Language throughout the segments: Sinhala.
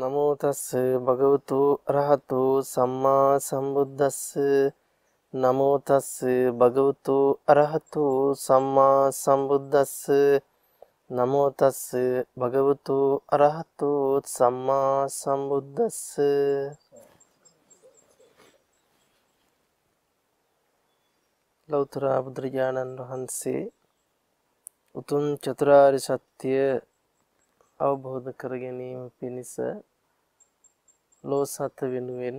නමෝ තස්ස භගවතු රහතු සම්මා සම්බුද්දස්ස නමෝ තස්ස භගවතු අරහතු සම්මා සම්බුද්දස්ස නමෝ තස්ස භගවතු අරහතු සම්මා සම්බුද්දස්ස ලෞතර බුදුරජාණන් වහන්සේ උතුම් චතුරාර්ය සත්‍ය අවබෝධ කර ගැනීම පිණිස ලෝ සත වෙනුවෙන්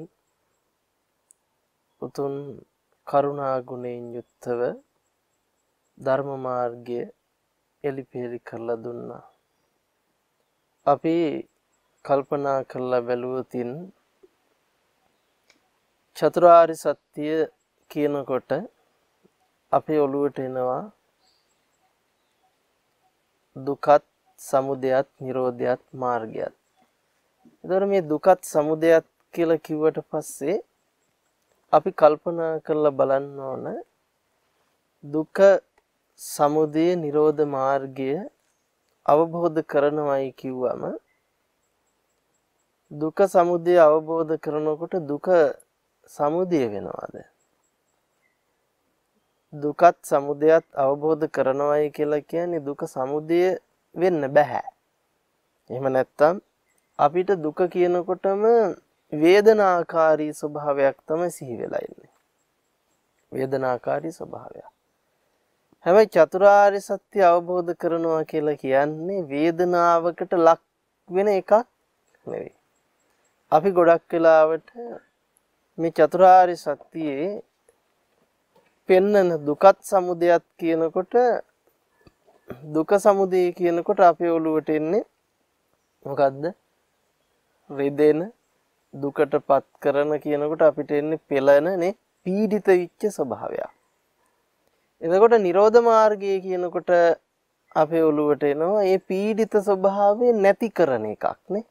උතුම් කරුණා ගුණයෙන් යුක්තව ධර්ම මාර්ගය එලිපෙලි කරලා දුන්නා. අපි කල්පනා කරලා බැලුවොතින් චතුරාර්ය සත්‍ය කියනකොට අපේ ඔළුවට එනවා දුකත් සමුදයත් නිරෝධයත් මාර්ගයත් එතකොට මේ දුකත් සමුදයත් කියලා කිව්වට පස්සේ අපි කල්පනා කරලා බලන්න ඕන දුක සමුදය නිරෝධ මාර්ගය අවබෝධ කරනවයි කිව්වම දුක සමුදය අවබෝධ කරනකොට දුක සමුදය වෙනවාද දුකත් සමුදයත් අවබෝධ කරනවයි කියලා කියන්නේ දුක සමුදය වෙන්න බෑ එහෙම නැත්තම් අපිට දුක කියනකොටම වේදනාකාරී ස්වභාවයක් තමයි සිහි වෙලා ඉන්නේ. වේදනාකාරී ස්වභාවයක්. හැබැයි චතුරාර්ය සත්‍ය අවබෝධ කරනවා කියලා කියන්නේ වේදනාවකට ලක් වෙන එකක් නෙවෙයි. අපි ගොඩක් වෙලාවට මේ චතුරාර්ය සත්‍යයේ පෙන්නන දුකත් සමුදයත් කියනකොට දුක සමුදය කියනකොට අපේ ඔළුවට එන්නේ මොකද්ද? රෙදෙන දුකටපත් කරන කියනකොට අපිට එන්නේ පෙළනනේ පීඩිත වෙච්ච ස්වභාවයක්. එතකොට නිරෝධ මාර්ගය කියනකොට අපේ ඔළුවට එනවා මේ පීඩිත ස්වභාවය නැති කරන එකක් නේ.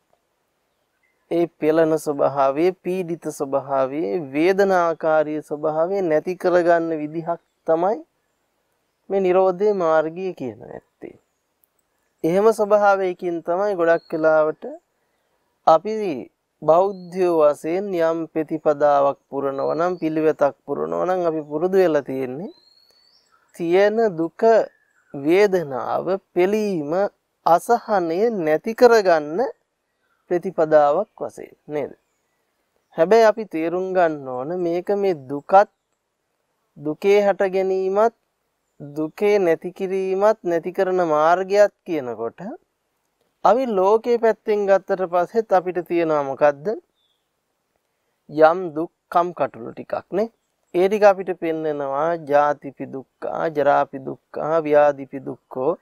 ඒ පෙළන ස්වභාවයේ පීඩිත ස්වභාවයේ වේදනාකාරී ස්වභාවය නැති කරගන්න විදිහක් තමයි මේ නිරෝධයේ මාර්ගය කියන ඇත්තේ. එහෙම ස්වභාවයකින් තමයි ගොඩක් වෙලාවට අපි බෞද්ධයෝ වශයෙන් යම් ප්‍රතිපදාවක් පුරනවා නම් පිළිවෙතක් පුරනවා නම් අපි පුරුදු වෙලා තියෙන්නේ තියෙන දුක වේදනාව පිළීම අසහනය නැති කරගන්න ප්‍රතිපදාවක් වශයෙන් නේද හැබැයි අපි තේරුම් ගන්න ඕන මේක මේ දුකත් දුකේ හට ගැනීමත් දුකේ නැති කිරීමත් නැති කරන මාර්ගයත් කියනකොට අපි ලෝකයේ පැත්තෙන් ගත්තට පස්සෙත් අපිට තියෙනවා මොකද්ද? යම් දුක්ඛම් කටුළු ටිකක් නේ. ඒ ටික අපිට පෙන්නනවා ජාතිපි දුක්ඛා, ජරාපි දුක්ඛා, ව්‍යාධිපි දුක්ඛෝ,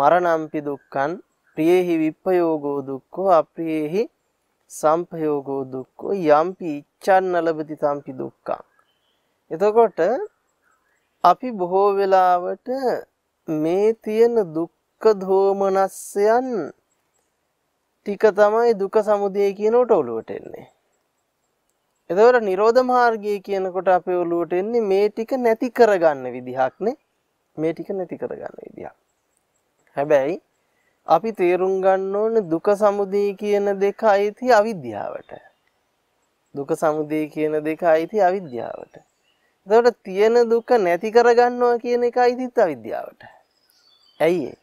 මරණම්පි දුක්ඛං, ප්‍රියේහි විප්පයෝගෝ දුක්ඛෝ, අප්‍රියේහි සම්පයෝගෝ දුක්ඛෝ, යම්පි ඉච්ඡන් නලබති සම්පි දුක්ඛං. එතකොට අපි බොහෝ වෙලාවට මේ තියෙන දුක් දෝමනස්සයන් ටික තමයි දුක සමුදය කියනට ඔලුවට එන්නේ. එදවට නිරෝධ මාර්ගය කියනකොට අප ඔලුවට එන්නේ මේ ටික නැති කරගන්න විදිහක්නේ මේ ටික නැති කරගන්න විදිහ. හැබැයි අපි තේරුම් ගන්න ඕන දුක සමුදය කියන දෙක අයිති අවිද්‍යාවට. දුක සමුදය කියන දෙක අයිති අවිද්‍යාවට. එතකොට තියෙන දුක නැති කරගන්නවා කියන එක අයිතිත් අවිද්‍යාවට. ඇයි ඒ?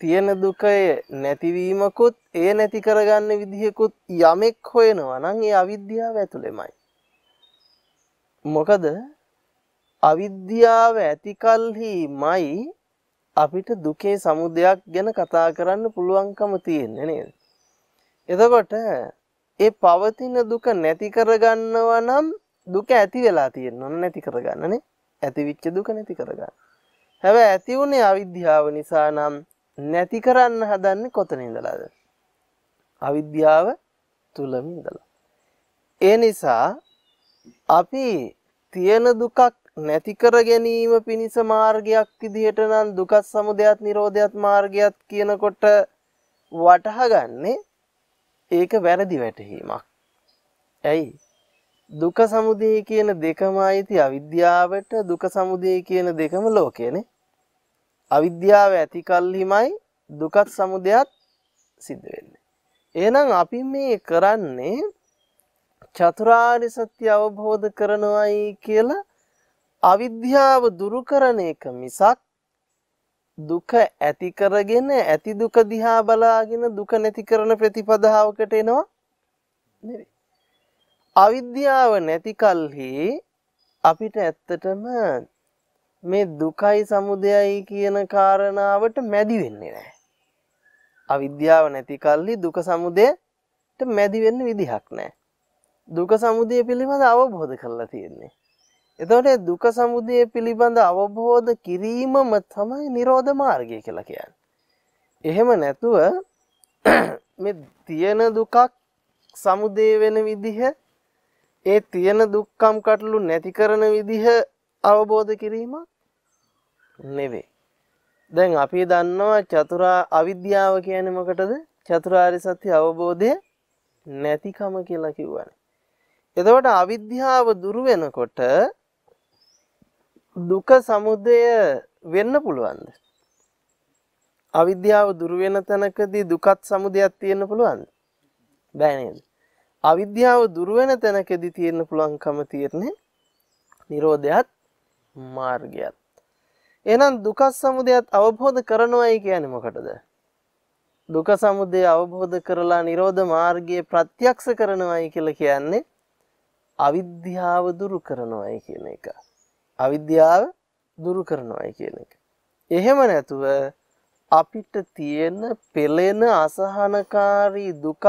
තියෙන දුකය නැතිවීමකුත් ඒ නැති කරගන්න විදිහකුත් යමෙක් හොයනවා නම් ඒ අවිද්‍යාව ඇතුළෙමයි. මොකද අවිද්‍යාව ඇති කලහිමයි අපිට දුකේ සමුදයක් ගැන කතා කරන්න පුළුවන්කම තියෙන්නේ නේද? එතකොට ඒ පවතින දුක නැති කරගන්නවා නම් දුක ඇති වෙලා තියෙන්න ඕන නැති කරගන්නනේ. ඇතිවිච්ච දුක නැති කරගන්න. හැබැයි ඇති වුණේ අවිද්‍යාව නිසා නම් නැති කරන්න හදන්නේ කොතන ඉඳලාද? අවිද්‍යාව තුලම ඉඳලා. ඒ නිසා අපි තියෙන දුකක් නැති කර ගැනීම පිණිස මාර්ගයක් විදිහට නම් දුක සමුදයත් නිරෝධයත් මාර්ගයත් කියනකොට වටහාගන්නේ ඒක වැරදි වැටහීමක්. ඇයි? දුක සමුදය කියන දෙකමයි ති අවිද්‍යාවට දුක සමුදය කියන දෙකම ලෝකයනේ. අවිද්‍යාව ඇති කල්හිමයි දුකත් සමුදයත් සිද්ධ වෙන්නේ. එහෙනම් අපි මේ කරන්නේ චතුරාර්ය සත්‍ය අවබෝධ කරනවායි කියලා අවිද්‍යාව දුරු කරන එක මිසක් දුක ඇති කරගෙන ඇති දුක දිහා බලාගෙන දුක නැති කරන ප්‍රතිපදාවකට එනවා නෙවෙයි. අවිද්‍යාව නැති කල්හි අපිට ඇත්තටම මේ දුකයි සමුදයයි කියන කාරණාවට මැදි වෙන්නේ නැහැ. අවිද්‍යාව නැති කල්ලි දුක සමුදයට මැදි වෙන්න විදිහක් නැහැ. දුක සමුදය පිළිබඳ අවබෝධ කරලා තියෙන්නේ. එතකොට දුක සමුදය පිළිබඳ අවබෝධ කිරීමම තමයි නිරෝධ මාර්ගය කියලා කියන්නේ. එහෙම නැතුව මේ තියෙන දුකක් සමුදය වෙන විදිහ ඒ තියෙන දුක්ඛම් කටළු නැති කරන විදිහ අවබෝධ කිරීමක් නෙවේ. දැන් අපි දන්නවා චතුරා අවිද්‍යාව කියන්නේ මොකටද? චතුරාර්ය සත්‍ය අවබෝධය නැතිකම කියලා කිව්වනේ. එතකොට අවිද්‍යාව දුරු වෙනකොට දුක සමුදය වෙන්න පුළුවන්ද? අවිද්‍යාව දුරු වෙන තැනකදී දුකත් සමුදයක් තියෙන්න පුළුවන්ද? බෑ නේද? අවිද්‍යාව දුරු වෙන තැනකදී තියෙන්න පුළුවන්කම තියෙන්නේ Nirodhayat මාර්ගයත්. එහෙනම් දුක සමුදයත් අවබෝධ කරනවයි කියන්නේ මොකටද? දුක සමුදය අවබෝධ කරලා නිරෝධ මාර්ගයේ ප්‍රත්‍යක්ෂ කරනවයි කියලා කියන්නේ අවිද්‍යාව දුරු කරනවයි කියන එක. අවිද්‍යාව දුරු කරනවයි කියන එක. එහෙම නැතුව අපිට තියෙන පෙළෙන අසහනකාරී දුකක්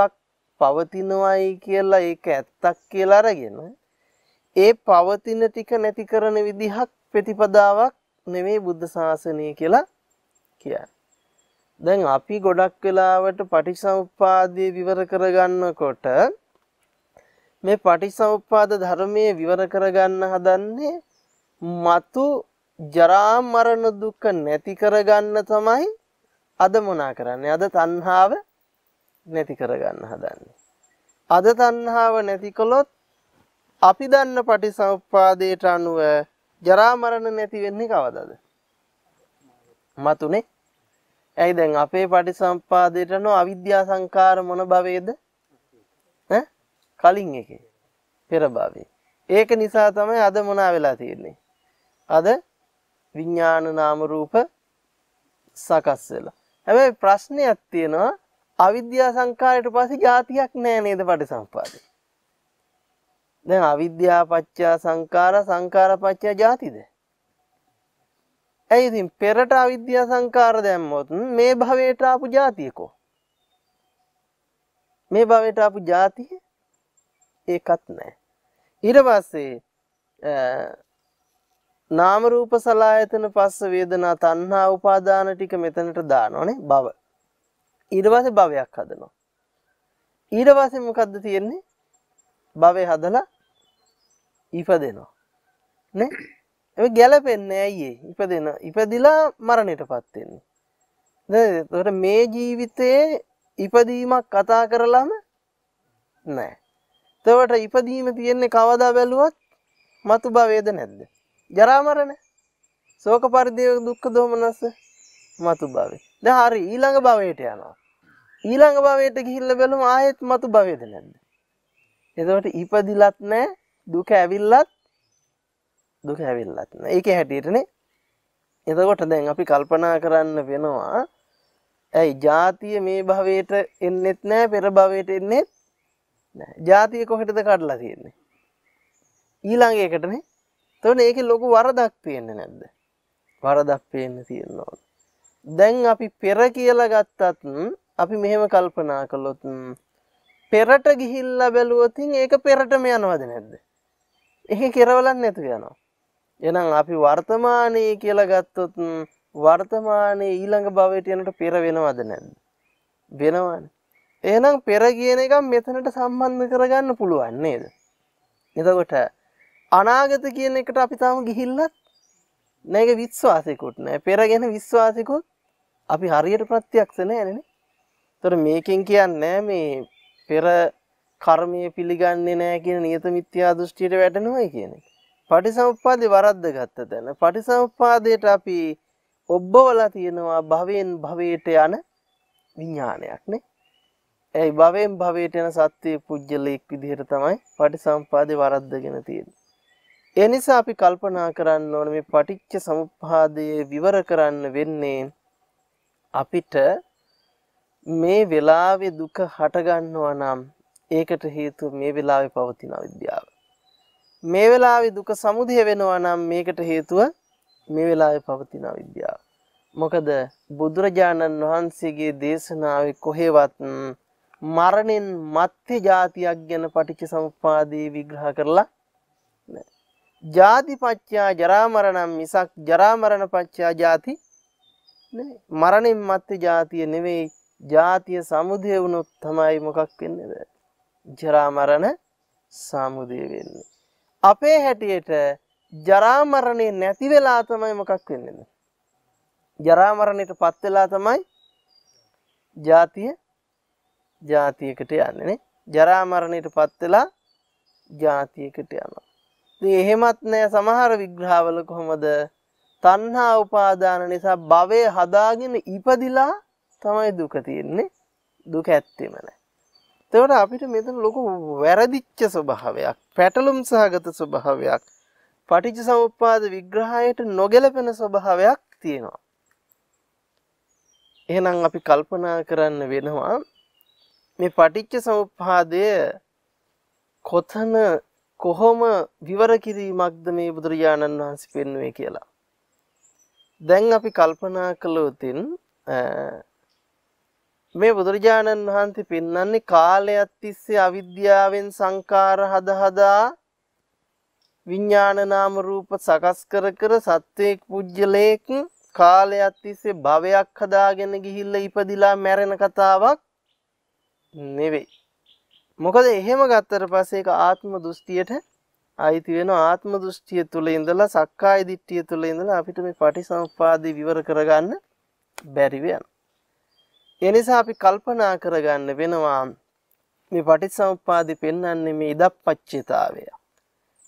පවතිනවයි කියලා ඒක ඇත්තක් කියලා අරගෙන ඒ පවතින ටික නැති කරන විදිහක් ප්‍රතිපදාවක් නෙමේ බුද්ධ ශාසනය කියලා කියන්නේ. දැන් අපි ගොඩක් වෙලාවට පටිසමුප්පාදය විවර කරගන්නකොට මේ පටිසමුප්පාද ධර්මයේ විවර කරගන්න හදන්නේ మతు ජරා මරණ දුක නැති කරගන්න තමයි අද මොනා කරන්නේ අද තණ්හාව නැති කරගන්න හදන්නේ අද තණ්හාව නැති කළොත් අපි දන්න පටිසමුප්පාදයට අනුව ජරා මරණ නැති වෙන්නේ කවදද? මතුනේ. ඇයි දැන් අපේ පටිසම්පාදයට නෝ අවිද්‍යා සංකාර මොන භවයේද? ඈ කලින් එකේ පෙර භවයේ. ඒක නිසා තමයි අද මොනා වෙලා තියෙන්නේ. අද විඥාන නාම රූප සකස් වෙලා. හැබැයි ප්‍රශ්නයක් තියෙනවා අවිද්‍යා සංකාරයට පස්සේ જાතියක් නැහැ නේද පටිසම්පාදේ? දැන් අවිද්‍යා පත්‍යා සංකාර සංකාර පත්‍යා ජාතිද? ඇයි ඉතින් පෙරට අවිද්‍යා සංකාර දැම්මොත් මේ භවයට ආපු ජාතියකෝ. මේ භවයට ආපු ජාතිය ඒකත් නැහැ. ඊට පස්සේ නාම රූප සලායතන පස්ස වේදනා තණ්හා උපාදාන ටික මෙතනට දානෝනේ භව. ඊට පස්සේ භවයක් හදනවා. ඊට පස්සේ මොකද්ද තියෙන්නේ? භවය හදලා ඉපදෙනවා නේ ඒ ගැලපෙන්නේ ඇයි ඉපදෙන ඉපදිලා මරණයටපත් වෙන්නේ නේද ඒතකොට මේ ජීවිතේ ඉපදීමක් කතා කරලම නෑ එතකොට ඉපදීම තියෙන්නේ කවදා බැලුවත් මතු භවයේද නැද්ද ජරා මරණ ශෝක පරිදේව දුක්ඛ දෝමනස්ස මතු භවේ දැන් හරි ඊළඟ භවයට යනවා ඊළඟ භවයට ගිහිල්ලා බලමු ආයෙත් මතු භවයේද නැද්ද එතකොට ඉපදිලත් නෑ දුක ඇවිල්ලත් දුක ඇවිල්ලත් ඒක හැටියටනේ එතකොට දැන් අපි කල්පනා කරන්න වෙනවා ඇයි ජාතිය මේ භවයට එන්නෙත් නෑ පෙර භවයට එන්නෙත් ජාතිය කොහෙටද කඩලා තියෙන්නේ ඊළඟයකටනේ තොන ඒක ලොකු වරදක් තියෙන්න නැද්ද වරදක් පේන්න තියෙන්නවා දැන් අපි පෙර කියලා ගත්තත් අපි මෙහෙම කල්පනා කළොත් පෙරට ගිහිල්ලා බැලුවතින් ඒක පෙරටම යනවද නැද්ද. එහ කෙරවලන්න නැතු යනවා. එනම් අපි වර්තමානයේ කියලා ගත්තොත් වර්තමානයේ ඊළඟ භවයට යනට පෙර වෙනවද නැද්ද. වෙනවාන. එහෙනම් පෙර කියන එක මෙතනට සම්බන්ධ කරගන්න පුළුවන් නේද. එතකොට අනාගත කියන එකට අපි තාම ගිහිල්ලත් නැක විශ්වාසයකුත් නෑ පෙර ගැන විශ්වාසයකුත් අපි හරියට ප්‍රත්‍යයක්ෂ නෑනන තොර මේකින් කියන්න මේ පෙර කර්මය පිළිගන්නේ නැහැ කියන නියත මිත්‍යා දෘෂ්ටියට වැටෙනවයි කියන එක. පටිසමුප්පාදේ වරද්ද ගත්ත තැන පටිසමුප්පාදයට අපි ඔබ්බවලා තියෙනවා භවෙන් භවයට යන විඥානයක් නේ. ඒයි භවෙන් භවයට යන සත්‍ය පුජ්‍යලයක් විදිහට තමයි පටිසමුප්පාදේ වරද්දගෙන තියෙන්නේ. ඒ නිසා අපි කල්පනා කරන්න ඕනේ මේ පටිච්ච සමුප්පාදයේ විවර කරන්න වෙන්නේ අපිට මේ වෙලාවේ දුක හටගන්නවා නම් ඒකට හේතුව මේ වෙලාවේ පවතින අවිද්‍යාව. මේ වෙලාවේ දුක සමුදය වෙනවා නම් මේකට හේතුව මේ වෙලාවේ පවතින අවිද්‍යාව. මොකද බුදුරජාණන් වහන්සේගේ දේශනාවේ කොහෙවත් මරණින් මත්ති જાතියක් ගැන පටිච්ච සමුප්පාදේ විග්‍රහ කරලා නැහැ. ජාතිපච්චා ජරා මරණම් මිසක් ජරා මරණ පච්චා ජාති නෙවෙයි. මරණින් මත්ති જાතිය නෙවෙයි ජාතිය සමුදය වුණොත් තමයි මොකක් වෙන්නේ බෑ. ජරා මරණ සමුදය වෙන්නේ. අපේ හැටියට ජරා මරණේ නැති වෙලා තමයි මොකක් වෙන්නේ. ජරා මරණයටපත් වෙලා තමයි ජාතිය ජාතියකට යන්නේ නේ. ජරා මරණයටපත් වෙලා ජාතියකට යනවා. ඉතින් එහෙමත් නෑ සමහර විග්‍රහවල කොහොමද තණ්හා උපාදාන නිසා භවය හදාගෙන ඉපදිලා තමයි දුක තියෙන්නේ දුක ඇත්තෙම නෑ. එතකොට අපිට මෙතන ලොකු වැරදිච්ච ස්වභාවයක්, පැටලුම් සහගත ස්වභාවයක්, පටිච්චසමුප්පාද විග්‍රහයට නොගැලපෙන ස්වභාවයක් තියෙනවා. එහෙනම් අපි කල්පනා කරන්න වෙනවා මේ පටිච්චසමුප්පාදය කොතන කොහොම විවර කිරීමක්ද මේ බුදුරජාණන් වහන්සේ පෙන්වුවේ කියලා. දැන් අපි කල්පනා කළොතින් මේ බුදුරජාණන් වහන්සේ පෙන්වන්නේ කාලයක් තිස්සේ අවිද්‍යාවෙන් සංකාර හද හදා විඥාන නාම රූප සකස් කර කර සත්වයක් පුජ්‍යලයක කාලයක් තිස්සේ භවයක් හදාගෙන ගිහිල්ලා ඉපදිලා මැරෙන කතාවක් නෙවෙයි. මොකද එහෙම ගත්තට පස්සේ ඒක ආත්ම දෘෂ්ටියට අයිති වෙන ආත්ම දෘෂ්ටිය තුල ඉඳලා සක්කාය දිට්ඨිය තුල ඉඳලා අපිට මේ පටිසමුපාදේ විවර කරගන්න බැරි වෙනවා. එනිසා අපි කල්පනා කරගන්න වෙනවා මේ පටිච්චසමුප්පාදෙ පෙන්වන්නේ මේ ඉදප්පච්චිතාවය.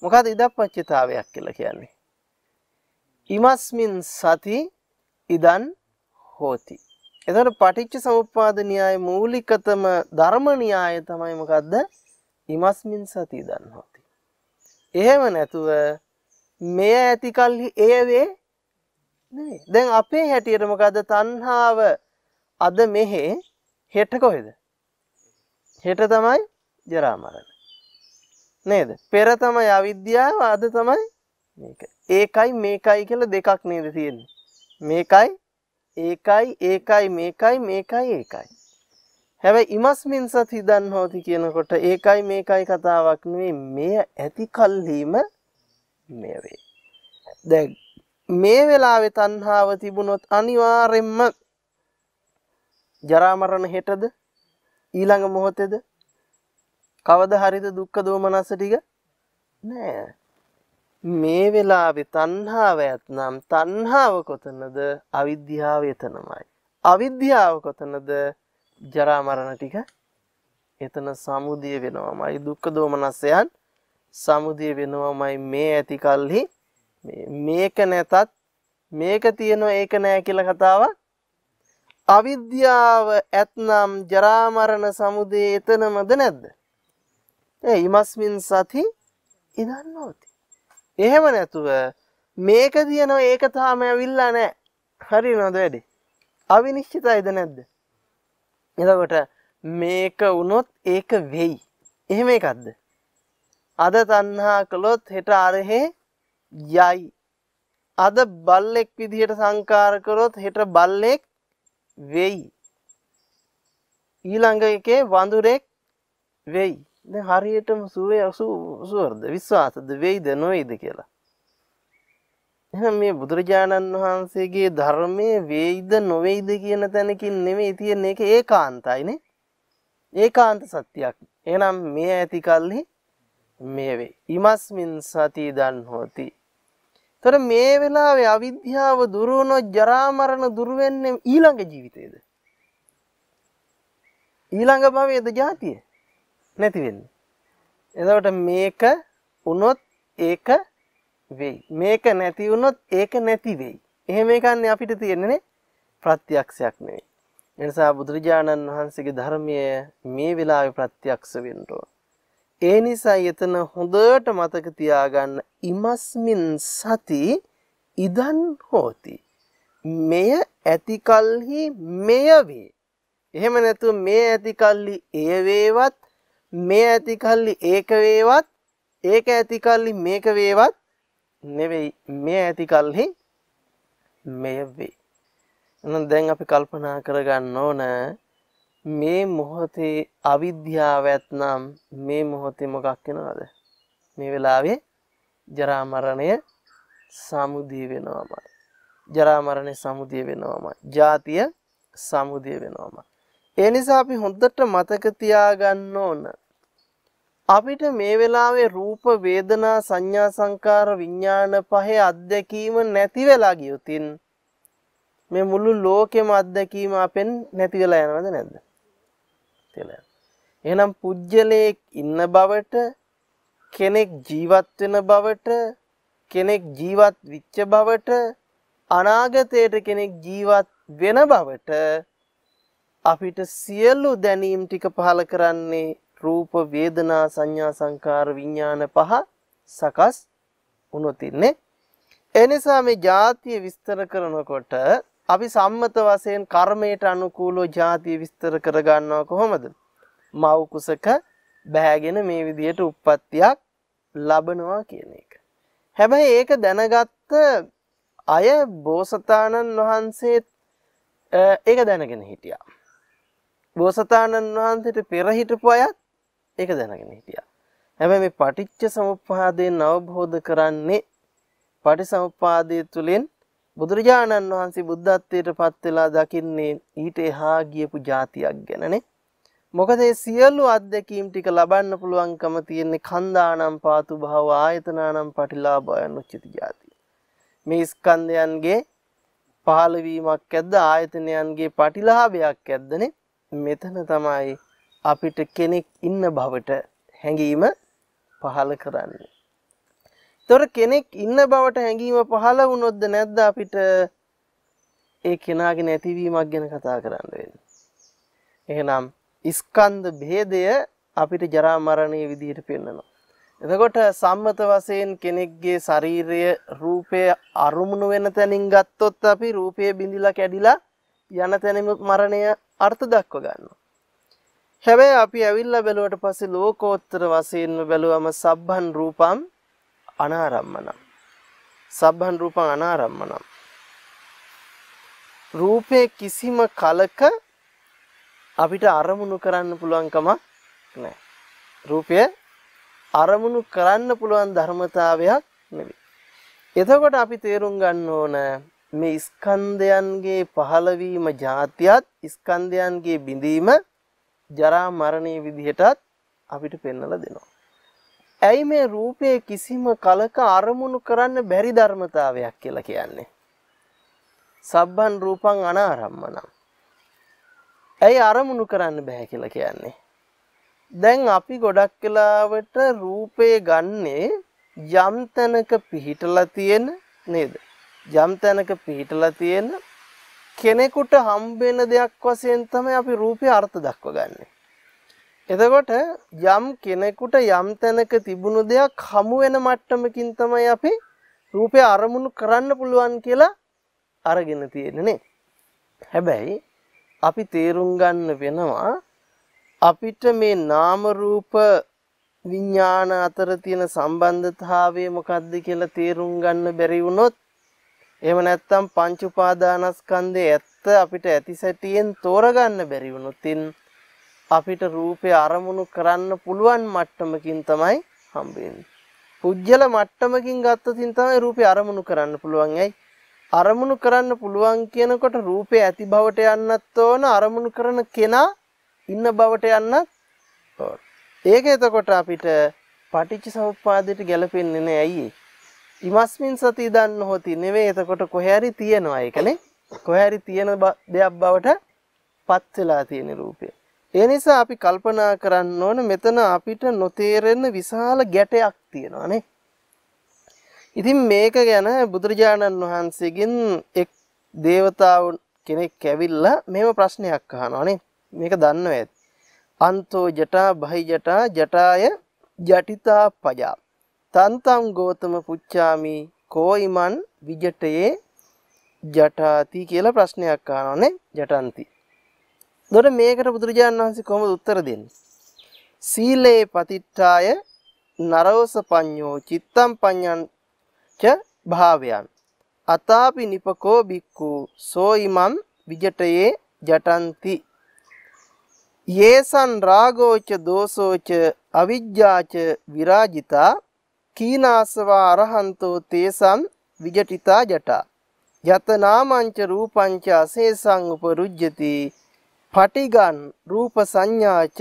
මොකද ඉදප්පච්චිතාවයක් කියලා කියන්නේ? ඉමස්මින් සති ඉදන් හෝති. එතකොට පටිච්චසමුප්පාද න්‍යාය මූලිකතම ධර්ම න්‍යාය තමයි මොකද්ද? ඉමස්මින් සති ඉදන් හෝති. එහෙම නැතුව මෙය ඇති කල්හි එය වේ නෙවෙයි. දැන් අපේ හැටියට මොකද්ද තණ්හාව අද මෙහෙ හෙට කොහෙද? හෙට තමයි ජරා මරණ. නේද? පෙර තමයි අවිද්‍යාව අද තමයි මේක. ඒකයි මේකයි කියලා දෙකක් නේද තියෙන්නේ. මේකයි ඒකයි ඒකයි මේකයි මේකයි ඒකයි. හැබැයි ඉමස්මින් සති දන් හෝති කියනකොට ඒකයි මේකයි කතාවක් නෙවෙයි මෙය ඇති කල්හිම මෙය වේ. දැන් මේ වෙලාවේ තණ්හාව තිබුණොත් අනිවාර්යෙන්ම ජරා මරණ හෙටද ඊළඟ මොහොතේද කවද හරිද දුක්ඛ දෝමනස ටික නෑ මේ වෙලාවේ තණ්හාව ඇතනම් තණ්හාව කොතනද අවිද්‍යාව එතනමයි අවිද්‍යාව කොතනද ජරා මරණ ටික එතන සමුදිය වෙනවමයි දුක්ඛ දෝමනසයන් සමුදිය වෙනවමයි මේ ඇති කල්හි මේක නැතත් මේක තියෙනවා ඒක නෑ කියලා කතාවක් අවිද්‍යාව ඇත්නම් ජරාමරණ සමුදය එතනමද නැද්ද. ඉමස්මින් සති ඉදන්නෝති. එහෙම නැතුව මේක තියනව ඒක තාම ඇවිල්ලා නෑ හරි නොද වැඩි. අවිනිශ්චිතයිද නැද්ද. එතකොට මේක වුණොත් ඒක වෙයි. එහෙම එකක්ද. අද තන්හා කළොත් හෙට අරහෙ යයි. අද බල්ලෙක් විදිහට සංකාර කරොත් හෙට බල්ලෙක් වෙයි. ඊළඟ එකේ වඳුරෙක් වෙයි. දැන් හරියටම සුවේ සුවර්ද විශ්වාසද වෙයිද නොවේද කියලා. එහෙනම් මේ බුදුරජාණන් වහන්සේගේ ධර්මයේ වෙයිද නොවේයිද කියන තැනකින් නෙමෙයි තියෙන එක ඒකාන්තයිනේ. ඒකාන්ත සත්‍යයක්. එහෙනම් මේ ඇති කල්හි මේ වේ. ඉමස්මින් සති දන් හොති. තොර මේ වෙලාවේ අවිද්‍යාව දුරුවනොත් ජරාමරණ දුරුවෙන්නේ ඊළඟ ජීවිතේද. ඊළඟ භවයේද ජාතිය නැති වෙන්නේ. එතකොට මේක වුණොත් ඒක වෙයි. මේක නැති වුණොත් ඒක නැති වෙයි. එහෙම එකන්නේ අපිට තියෙන්නේ ප්‍රත්‍යක්ෂයක් නෙවෙයි. එනිසා බුදුරජාණන් වහන්සේගේ ධර්මය මේ වෙලාවේ ප්‍රත්‍යක්ෂ වෙන්න ඕන. ඒ නිසා එතන හොඳට මතක තියාගන්න ඉමස්මින් සති ඉදන් හෝති මෙය ඇති කල්හි මෙය වේ එහෙම නැතු මේ ඇති කල්ලි එය වේවත් මේ ඇති කල්ලි ඒක වේවත් ඒක ඇති කල්ලි මේක වේවත් නෙවෙයි මේ ඇති කල්හි මෙය වේ එහෙනම් දැන් අපි කල්පනා කරගන්න ඕන මේ මොහොතේ අවිද්‍යාව ඇත්නම් මේ මොහොතේ මොකක් වෙනවද? මේ වෙලාවේ ජරා මරණය සමුදිය වෙනවමයි. ජරා මරණය සමුදිය වෙනවමයි. ජාතිය සමුදිය වෙනවමයි. ඒ නිසා අපි හොඳට මතක තියාගන්න ඕන. අපිට මේ වෙලාවේ රූප වේදනා සංඥා සංකාර විඥාන පහේ අත්දැකීම නැති වෙලා ගියොතින් මේ මුළු ලෝකෙම අත්දැකීම අපෙන් නැති වෙලා යනවද නැද්ද? කියලා. එහෙනම් පුජ්‍යලයක් ඉන්න බවට කෙනෙක් ජීවත් වෙන බවට කෙනෙක් ජීවත් වෙච්ච බවට අනාගතයට කෙනෙක් ජීවත් වෙන බවට අපිට සියලු දැනීම් ටික පහල කරන්නේ රූප වේදනා සංඥා සංකාර විඥාන පහ සකස් වුණොත් ඉන්නේ එනිසා මේ જાතිය විස්තර කරනකොට අපි සම්මත වශයෙන් කර්මයට අනුකූලව ಜಾති විස්තර කරගන්නවා කොහොමද? මව් කුසක බෑගෙන මේ විදියට උප්පත්තියක් ලබනවා කියන එක. හැබැයි ඒක දැනගත්ත අය බෝසතාණන් වහන්සේත් ඒක දැනගෙන හිටියා. බෝසතාණන් වහන්සේට පෙර හිටපු අයත් ඒක දැනගෙන හිටියා. හැබැයි මේ පටිච්ච සමුප්පාදයෙන් අවබෝධ කරන්නේ පටිසමුප්පාදයේ තුලින් බුදුරජාණන් වහන්සේ බුද්ධත්වයට පත් වෙලා දකින්නේ ඊට එහා ගියපු જાතියක් ගැනනේ. මොකද මේ සියලු අත්දැකීම් ටික ලබන්න පුළුවන්කම තියෙන්නේ කන්දානම් පාතු භව ආයතනානම් පටිලාභයන් උච්චති જાතිය. මේ ස්කන්ධයන්ගේ පහළවීමක් ඇද්ද ආයතනයන්ගේ පටිලාභයක් ඇද්දනේ. මෙතන තමයි අපිට කෙනෙක් ඉන්න බවට හැඟීම පහළ කරන්නේ. තොර කෙනෙක් ඉන්න බවට හැඟීම පහළ වුණොත්ද නැද්ද අපිට ඒ කෙනාගේ නැතිවීමක් ගැන කතා කරන්න වෙන්නේ. එහෙනම් ස්කන්ධ භේදය අපිට ජරා මරණයේ විදිහට පෙන්වනවා. එතකොට සම්මත වශයෙන් කෙනෙක්ගේ ශරීරය රූපය අරුමුණු වෙන තැනින් ගත්තොත් අපි රූපය බිඳිලා කැඩිලා යන තැනම මරණය අර්ථ දක්ව ගන්නවා. හැබැයි අපි ඇවිල්ලා බැලුවට පස්සේ ලෝකෝත්තර වශයෙන්ම බැලුවම සබ්බන් රූපම් අනාරම්මනම්. සබ්බන් රූපං අනාරම්මනම්. රූපේ කිසිම කලක අපිට අරමුණු කරන්න පුළුවන්කම නැහැ. රූපය අරමුණු කරන්න පුළුවන් ධර්මතාවයක් නෙවෙයි. එතකොට අපි තේරුම් ගන්න ඕන මේ ස්කන්ධයන්ගේ පහළවීම જાතියත් ස්කන්ධයන්ගේ බිඳීම ජරා මරණයේ විදිහටත් අපිට පෙන්වලා දෙනවා. ඇයි මේ රූපයේ කිසිම කලක අරමුණු කරන්න බැරි ධර්මතාවයක් කියලා කියන්නේ? සබ්බන් රූපං අනාරම්මන. ඇයි අරමුණු කරන්න බෑ කියලා කියන්නේ? දැන් අපි ගොඩක් කලාවට රූපේ ගන්නේ යම් තැනක පිහිටලා තියෙන නේද? යම් තැනක පිහිටලා තියෙන කෙනෙකුට හම්බ වෙන දෙයක් වශයෙන් තමයි අපි රූපේ අර්ථ දක්වගන්නේ. එතකොට යම් කෙනෙකුට යම් තැනක තිබුණු දෙයක් හමු වෙන මට්ටමකින් තමයි අපි රූපය අරමුණු කරන්න පුළුවන් කියලා අරගෙන තියෙන්නේ හැබැයි අපි තේරුම් ගන්න වෙනවා අපිට මේ නාම රූප විඥාන අතර තියෙන සම්බන්ධතාවය මොකද්ද කියලා තේරුම් ගන්න බැරි වුණොත් එහෙම නැත්නම් පංච උපාදානස්කන්ධයේ ඇත්ත අපිට ඇති සැටියෙන් තෝරගන්න බැරි වුණොත් අපිට රූපය අරමුණු කරන්න පුළුවන් මට්ටමකින් තමයි හම්බෙන්නේ. පුජ්‍යල මට්ටමකින් ගත්තොතින් තමයි රූපය අරමුණු කරන්න පුළුවන්. ඇයි? අරමුණු කරන්න පුළුවන් කියනකොට රූපය ඇති බවට යන්නත් ඕන අරමුණු කරන කෙනා ඉන්න බවට යන්නත් ඕන. ඒක එතකොට අපිට පටිච්ච සමුප්පාදයට ගැලපෙන්නේ නෑ ඇයි? ඉමස්මින් සති දන්න හොති නෙවෙයි එතකොට කොහේ හරි තියනවා ඒකනේ. කොහේ හරි තියෙන දෙයක් බවට පත් වෙලා තියෙන රූපය. ඒ නිසා අපි කල්පනා කරන්න ඕන මෙතන අපිට නොතේරෙන විශාල ගැටයක් තියෙනවා නේ. ඉතින් මේක ගැන බුදුරජාණන් වහන්සේගෙන් එක් දේවතාවුන් කෙනෙක් ඇවිල්ලා මේව ප්‍රශ්නයක් අහනවා නේ. මේක දන්නව ඇත. අන්තෝ ජටා බහි ජටා ජටාය ජටිතා පජා. තන්තම් ගෝතම පුච්චාමි කෝයිමන් විජටයේ ජටාති කියලා ප්‍රශ්නයක් අහනවා නේ. ජටන්ති. දොට මේකට බුදුරජාණන් වහන්සේ කොහොමද උත්තර දෙන්නේ? සීලේ පතිට්ඨාය නරෝස පඤ්ඤෝ චිත්තම් පඤ්ඤං ච භාවයන් අතාපි නිපකෝ බික්කු සෝ ඉමං විජටයේ ජටಂತಿ යේසං රාගෝච දෝසෝච අවිජ්ජාච විරාජිතා කීනාසවා අරහන්තෝ තේසං විජටිතා ජටා යත නාමංච රූපංච අසේසං උපරුජ්ජති පටිගන් රූප සංඥාච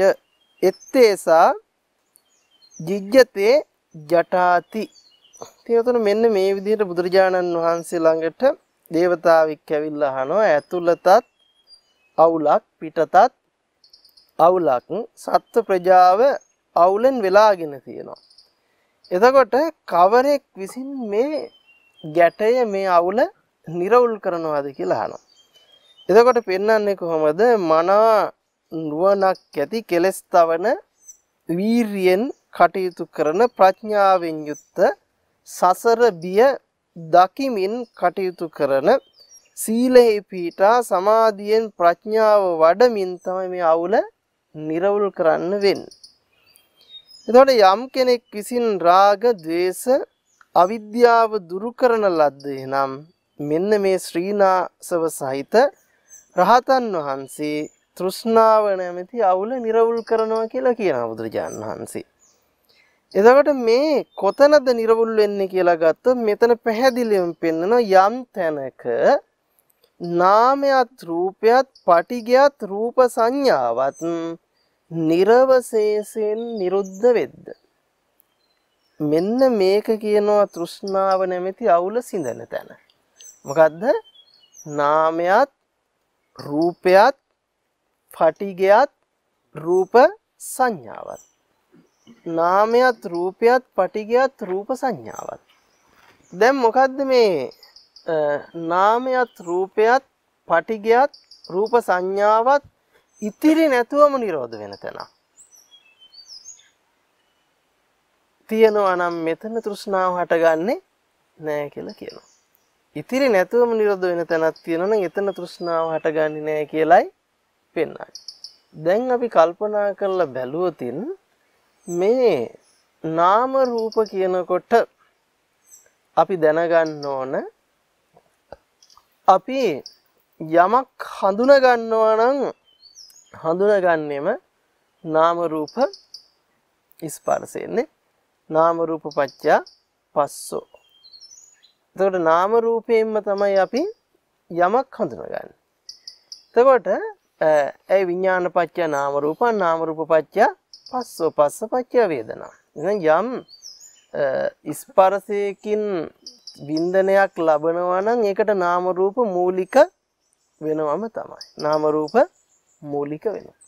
එත්තේසා ජිජ්ජතේ ජටාති තියතුන මෙන්න මේ විදිහට බුදුරජාණන් වහන්සේ ළඟට දේවතාවෙක් ඇවිල්ලා අහනවා ඇතුළතත් අවුලක් පිටතත් අවුලක් සත්ව ප්‍රජාව අවුලෙන් වෙලාගෙන තියෙනවා එතකොට කවරෙක් විසින් මේ ගැටය මේ අවුල නිරවුල් කරනවාද කියලා අහනවා එතකොට පෙන්නන්නේ කොහොමද මනා නුවණක් ඇති කෙලස් තවන වීරියෙන් කටයුතු කරන ප්‍රඥාවෙන් යුක්ත සසර බිය දකිමින් කටයුතු කරන සීලෙහි පීඨා සමාධියෙන් ප්‍රඥාව වඩමින් තමයි මේ අවුල නිර්වුල් කරන්න වෙන්නේ. එතකොට යම් කෙනෙක් විසින් රාග, ద్వේස, අවිද්‍යාව දුරු කරන ලද්දේ නම් මෙන්න මේ ශ්‍රීනාසව සහිත රහතන් වහන්සේ තෘෂ්ණාව නැමැති අවුල නිරවුල් කරනවා කියලා කියන බුදුරජාණන් වහන්සේ. එතකොට මේ කොතනද නිර්වුල් වෙන්නේ කියලා ගත්තොත් මෙතන පැහැදිලිවම පෙන්වන යම් තැනක නාමයත් රූපයත් පටිගයත් රූප සංඥාවත් නිර්වශේෂයෙන් නිරුද්ධ වෙද්ද මෙන්න මේක කියනවා තෘෂ්ණාව නැමැති අවුල සිඳන තැන. මොකද්ද? නාමයත් රූපයත් පටිගයත් රූප සංඥාවත්. නාමයත් රූපයත් පටිගයත් රූප සංඥාවත්. දැම් මොකක්ද මේ නාමයත් රූපයත් පටිගයත් රූප සංඥාවත් ඉතිරි නැතුවම නිරෝධ වෙන තැන. තියෙනවා නම් මෙතන තෘෂ්ණාව හටගන්නේ නෑ කියලා කියනවා. ඉතිරි නැතුවම නිරෝධ වෙන තැනක් තියෙනවා නම් එතන තෘෂ්ණාව හටගන්නේ නැහැ කියලයි පෙන්වන්නේ. දැන් අපි කල්පනා කරලා බැලුවොතින් මේ නාම රූප කියනකොට අපි දැනගන්න ඕන අපි යමක් හඳුනා ගන්නවා නම් හඳුනාගන්නෙම නාම රූප ස්පර්ශයෙන්නේ නාම රූප පත්‍ය පස්සෝ එතකොට නාම රූපයෙන්ම තමයි අපි යමක් හඳුනගන්නේ. එතකොට ඒ විඥාන පත්‍ය නාම රූපා නාම රූප පත්‍ය පස්සෝ පස්ස පත්‍ය වේදනා. එහෙනම් යම් ස්පර්ශයකින් වින්දනයක් ලබනවා නම් ඒකට නාම රූප මූලික වෙනවම තමයි. නාම රූප මූලික වෙනවා.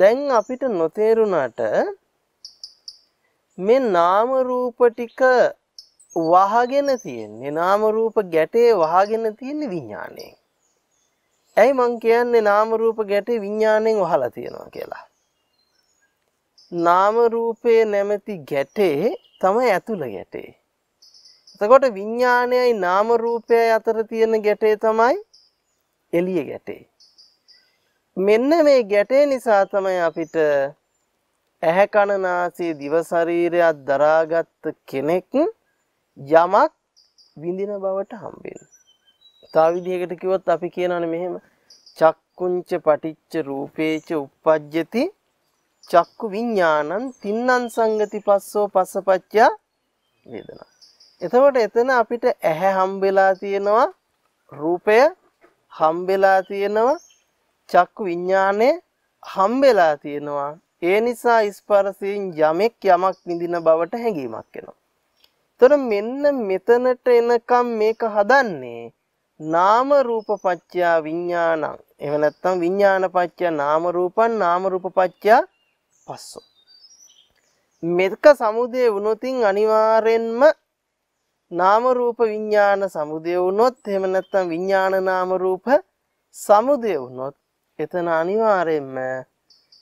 දැන් අපිට නොතේරුණාට මේ නාම රූප ටික වහගෙන තියෙන්නේ නාම රූප ගැටේ වහගෙන තියෙන්නේ විඥාණයෙන්. ඇයි මං කියන්නේ නාම රූප ගැටේ විඥාණයෙන් වහලා තියෙනවා කියලා. නාම රූපේ නැමැති ගැටේ තමයි ඇතුළ ගැටේ. එතකොට විඥාණයයි නාම රූපයයි අතර තියෙන ගැටේ තමයි එළිය ගැටේ. මෙන්න මේ ගැටේ නිසා තමයි අපිට ඇහැ කන නාසය දිව ශරීරයක් දරාගත් කෙනෙක් යමක් විඳින බවට හම්බෙන. තව විදිහකට කිව්වොත් අපි කියනවානේ මෙහෙම චක්කුංච පටිච්ච රූපේච uppajjati චක්කු විඥානං තින්නං සංගති පස්සෝ පස්සපච්ච වේදනා. එතකොට එතන අපිට ඇහැ හම්බෙලා තියෙනවා රූපය හම්බෙලා තියෙනවා චක්කු විඥානේ හම්බෙලා තියෙනවා. ඒ නිසා ස්පර්ශයෙන් යමෙක් යමක් විඳින බවට හැඟීමක් එනවා. එතකොට මෙන්න මෙතනට එනකම් මේක හදන්නේ නාම රූප පත්‍ය විඥානං. එහෙම නැත්නම් විඥාන පත්‍ය නාම රූපං නාම රූප පත්‍ය පස්සෝ. මෙක සමුදේ වුණොතින් අනිවාර්යෙන්ම නාම රූප විඥාන සමුදේ වුණොත් එහෙම නැත්නම් විඥාන නාම රූප සමුදේ වුණොත් එතන අනිවාර්යෙන්ම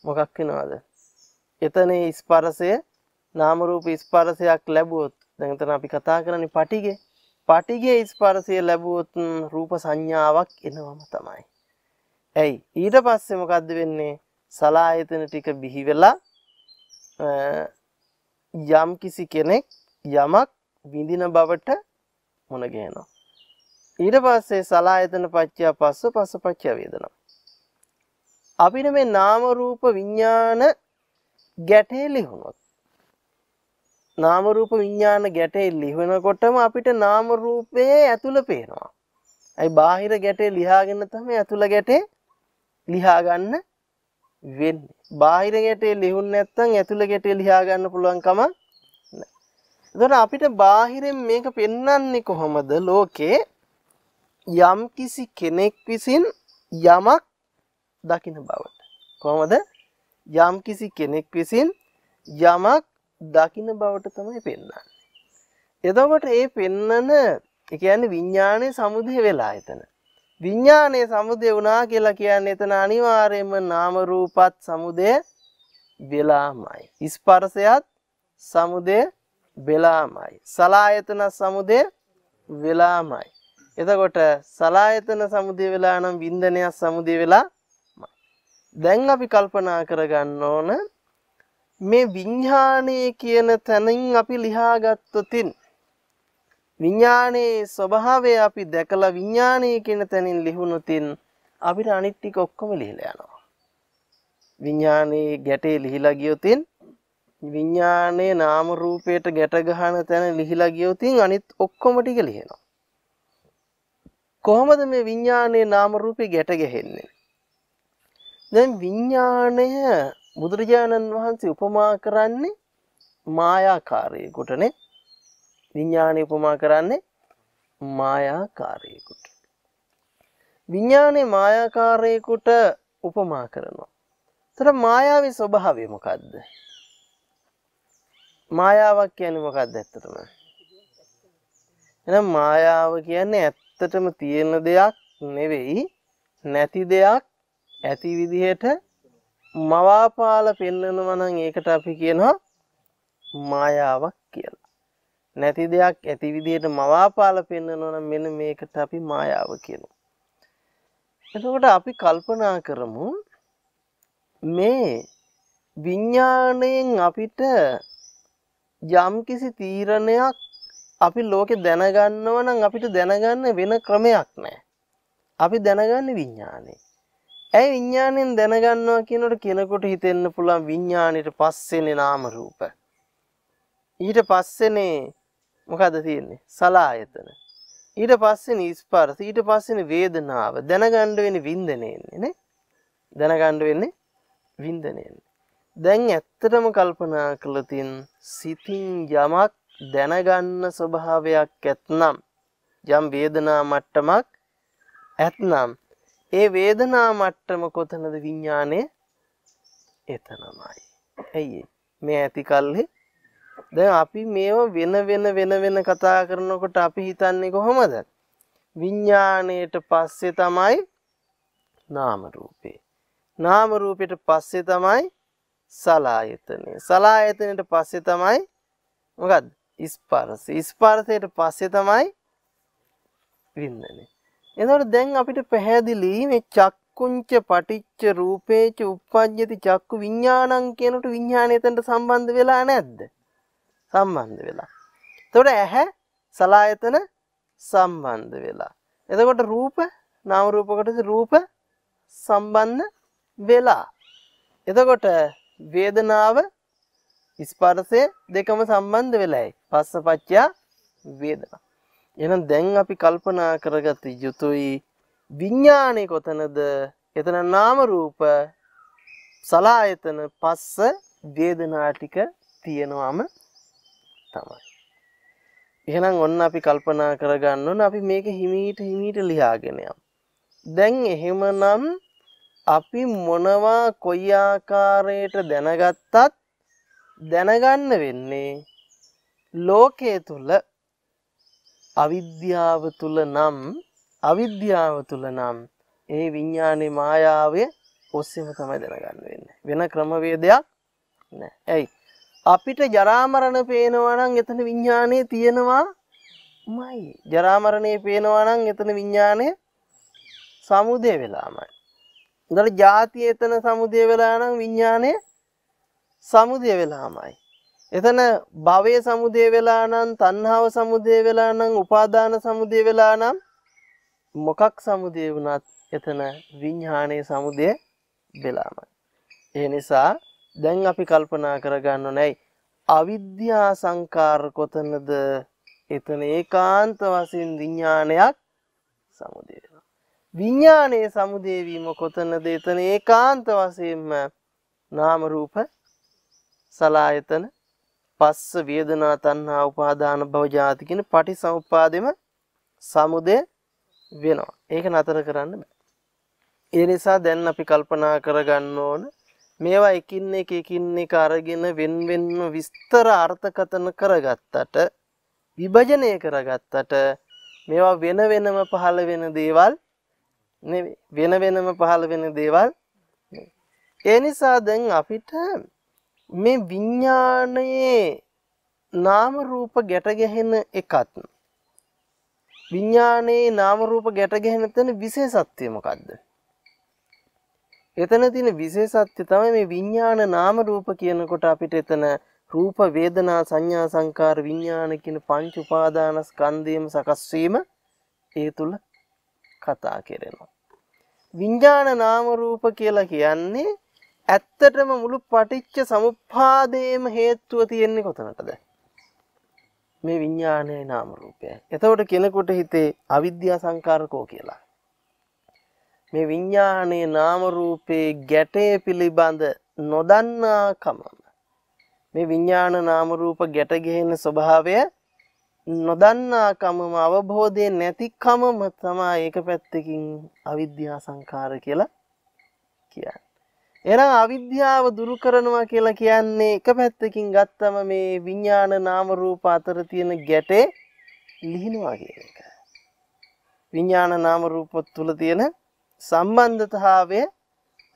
මොකක් වෙනවද? එතන ස්පර්ශය නාම රූප ස්පර්ශයක් ලැබුවොත් දැන්තන අපි කතා කරන පටිගේ පටිගේ ස්පර්ශය ලැබුවොත් රූප සංඥාවක් එනවම තමයි. ඇයි ඊට පස්සේ මොකද්ද වෙන්නේ? සලායතන ටික බිහි වෙලා යම් කිසි කෙනෙක් යමක් විඳින බවට මුණ ගැහෙනවා. ඊට පස්සේ සලායතන පත්‍ය පස්ස පස්ස පත්‍ය වේදනා. අපිට මේ නාම රූප විඥාන ගැටේලි වුණොත් නාම රූප විඥාන ගැටෙල් ලිහනකොටම අපිට නාම රූපයේ ඇතුළ පේනවා. අයි බාහිර ගැටේ ලිහාගෙන තමයි ඇතුළ ගැටේ ලිහා ගන්න වෙන්නේ. බාහිර ගැටේ ලිහුන්නේ නැත්නම් ඇතුළ ගැටේ ලිහා ගන්න පුළුවන් කම නැහැ. එතකොට අපිට බාහිරෙන් මේක පෙන්වන්නේ කොහොමද? ලෝකේ යම් කිසි කෙනෙක් විසින් යමක් දකින බවට. කොහොමද? යම් කිසි කෙනෙක් විසින් යමක් දකින බවට තමයි පෙන්වන්නේ. එතකොට ඒ පෙන්නන ඒ කියන්නේ විඥානයේ සමුදේ වෙලා එතන. විඥානයේ සමුදේ වුණා කියලා කියන්නේ එතන අනිවාර්යයෙන්ම නාම රූපත් සමුදේ වෙලාමයි. ස්පර්ශයත් සමුදේ වෙලාමයි. සලායතන සමුදේ වෙලාමයි. එතකොට සලායතන සමුදේ වෙලා නම් වින්දනයක් සමුදේ වෙලා දැන් අපි කල්පනා කරගන්න ඕන මේ විඤ්ඤාණය කියන තැනින් අපි ලියාගත්තොතින් විඤ්ඤාණයේ ස්වභාවය අපි දැකලා විඤ්ඤාණය කියන තැනින් ලිහුණොතින් අපිට අනිත් ටික ඔක්කොම ලිහිලා යනවා. විඤ්ඤාණයේ ගැටේ ලිහිලා ගියොතින් විඤ්ඤාණයේ නාම රූපයට ගැට ගන්න තැන ලිහිලා ගියොතින් අනිත් ඔක්කොම ටික ලිහිනවා. කොහොමද මේ විඤ්ඤාණයේ නාම රූපේ ගැට ගැහෙන්නේ? දැන් විඤ්ඤාණය බුදුරජාණන් වහන්සේ උපමා කරන්නේ මායාකාරයකුටනේ විඤ්ඥානය උපමා කරන්නේ මායාකාරයකුට. විඤ්ඥානය මායාකාරයකුට උපමා කරනවා. තර මායාවි ස්වභාවය මොකක්ද. මායාවක් කියන මොකක්ද ඇත්තටම. එනම් මායාව කියන්නේ ඇත්තටම තියෙන දෙයක් නෙවෙයි නැති දෙයක් ඇති විදිහට මවාපාල පෙන්නනවා නම් ඒකට අපි කියනවා මායාවක් කියලා. නැති දෙයක් ඇති විදිහට මවාපාල පෙන්නනවා නම් මෙන්න මේකට අපි මායාව කියනවා. එතකොට අපි කල්පනා කරමු මේ විඥාණයෙන් අපිට යම්කිසි තීරණයක් අපි ලෝකෙ දැනගන්නව නම් අපිට දැනගන්න වෙන ක්‍රමයක් නැහැ. අපි දැනගන්නේ විඥාණයෙන්. ඇයි විඤ්ඥාණයෙන් දැනගන්නවා කියනට කෙනකොට හිතෙන්න්න පුළන් විඤ්ඥාණයට පස්සෙනෙ නාම රූප. ඊට පස්සෙනේ මොකද තියෙන්නේ සලා එතන. ඊට පස්සෙන ස්පර්ස ඊට පස්සෙන වේදනාව දැනගණ්ඩ වෙන වින්දනයන්නේ නේ දැනගණ්ඩ වෙන්නේ වින්දනයෙන්. දැන් ඇත්තටම කල්පනා කළතින් සිතින් යමක් දැනගන්න ස්වභාවයක් ඇත්නම් යම් වේදනා මට්ටමක් ඇත්නම් ඒ වේදනා මට්ටම කොතනද විඤ්ඥානය එතනමයි. ඇයි මේ ඇති කල්හි ද අපි මේව වෙන වෙන වෙන වෙන කතා කරනකොට අපි හිතන්නේ කොහොමද. විඤ්ඥානයට පස්සේ තමයි නාමරූපේ. නාමරූපයට පස්සේ තමයි සලායතනය. සලායතනයට පස්සේ තමයි මොකද ඉස්පරස ඉස්පාර්සයට පස්සේ තමයි වින්නනේ. එතකොට දැන් අපිට පැහැදිලි මේ චක්කුංච පටිච්ච රූපේච උප්පජ්ජති චක්කු විඥානං කියනට විඥානය එතනට සම්බන්ධ වෙලා නැද්ද? සම්බන්ධ වෙලා. එතකොට ඇහැ සලායතන සම්බන්ධ වෙලා. එතකොට රූප නාම රූප කොටස රූප සම්බන්ධ වෙලා. එතකොට වේදනාව ස්පර්ශය දෙකම සම්බන්ධ වෙලයි. පස්සපච්චා වේදනා. එහෙනම් දැන් අපි කල්පනා කරගත යුතුයි විඥානේ කොතනද? එතන නාම රූප සලායතන පස්ස වේදනා ටික තියෙනවම තමයි. එහෙනම් ඔන්න අපි කල්පනා කරගන්න ඕන අපි මේක හිමීට හිමීට ලියාගෙන යමු. දැන් එහෙමනම් අපි මොනවා කොයි ආකාරයට දැනගත්තත් දැනගන්න වෙන්නේ ලෝකයේ තුල අවිද්‍යාව තුල නම් අවිද්‍යාව තුල නම් ඒ විඥානේ මායාවේ ඔස්සේම තමයි දැනගන්න වෙන්නේ. වෙන ක්‍රමවේදයක් නැහැ. ඇයි? අපිට ජරා මරණ පේනවා නම් එතන විඥානේ තියෙනවාමයි. ජරා මරණේ පේනවා නම් එතන විඥානේ සමුදේ වෙලාමයි. උදාර ජාතිය එතන සමුදේ වෙලා නම් විඥානේ සමුදේ වෙලාමයි. එතන භවය සමුදය වෙලා නම් තණ්හාව සමුදය වෙලා නම් උපාදාන සමුදය වෙලා නම් මොකක් සමුදය වුණත් එතන විඥානයේ සමුදය වෙලාමයි. ඒ නිසා දැන් අපි කල්පනා කරගන්න ඕනේ අවිද්‍යා සංකාර කොතනද? එතන ඒකාන්ත වශයෙන් විඥානයක් සමුදය වෙනවා. විඥානයේ සමුදය වීම කොතනද? එතන ඒකාන්ත වශයෙන්ම නාම රූප සලායතන පස්ස වේදනා තණ්හා උපාදාන භව ජාති කියන පටිසමුපාදෙම සමුදය වෙනවා. ඒක නතර කරන්න බෑ. ඒ නිසා දැන් අපි කල්පනා කරගන්න ඕන මේවා එකින් එක එකින් එක අරගෙන වෙන වෙනම විස්තර අර්ථකතන කරගත්තට විභජනය කරගත්තට මේවා වෙන වෙනම පහළ වෙන දේවල් නෙවෙයි වෙන වෙනම පහළ වෙන දේවල් ඒ නිසා දැන් අපිට මේ විඤ්ඥානයේ නාමරූප ගැටගැහෙන එකත් විඤ්ඥානයේ නාමරූප ගැටගැහෙන තැන විශේසත්වයමකක්ද එතන තින විශේසත්‍ය තමයි මේ විඤ්ඥාන නාමරූප කියනකොට අපිට එතන රූප වේදනා සංඥා සංකාර විඤ්ඥාන කියන පංච උපාදාන ස්කන්දයම සකස්වීම ඒ තුළ කතා කෙරෙනවා. විඤ්ඥාන නාමරූප කියලා කියන්නේ ඇත්තටම මුළු පටිච්ච සමුපාදේම හේතුව තියෙන්නේ කොතනටද මේ විඤ්ඥානය නාම රූපය එතවට කෙනෙකුට හිතේ අවිද්‍යා සංකාරකෝ කියලා මේ විඤ්ඥානයේ නාමරූපයේ ගැටේ පිළිබඳ නොදන්නාකමම මේ විඤ්ඥාන නාමරූප ගැටගෙහෙන ස්වභාවය නොදන්නාකමම අවබෝධය නැතිකමම තමා ඒක පැත්තකින් අවිද්‍යා සංකාර කියලා කියන්න එනම් අවිද්‍යාව දුරු කරනවා කියලා කියන්නේ එක පැත්තකින් ගත්තම මේ විඥාන නාම රූප අතර තියෙන ගැටේ ලිහිනවා කියන එක. විඥාන නාම රූප තුල තියෙන සම්බන්ධතාවය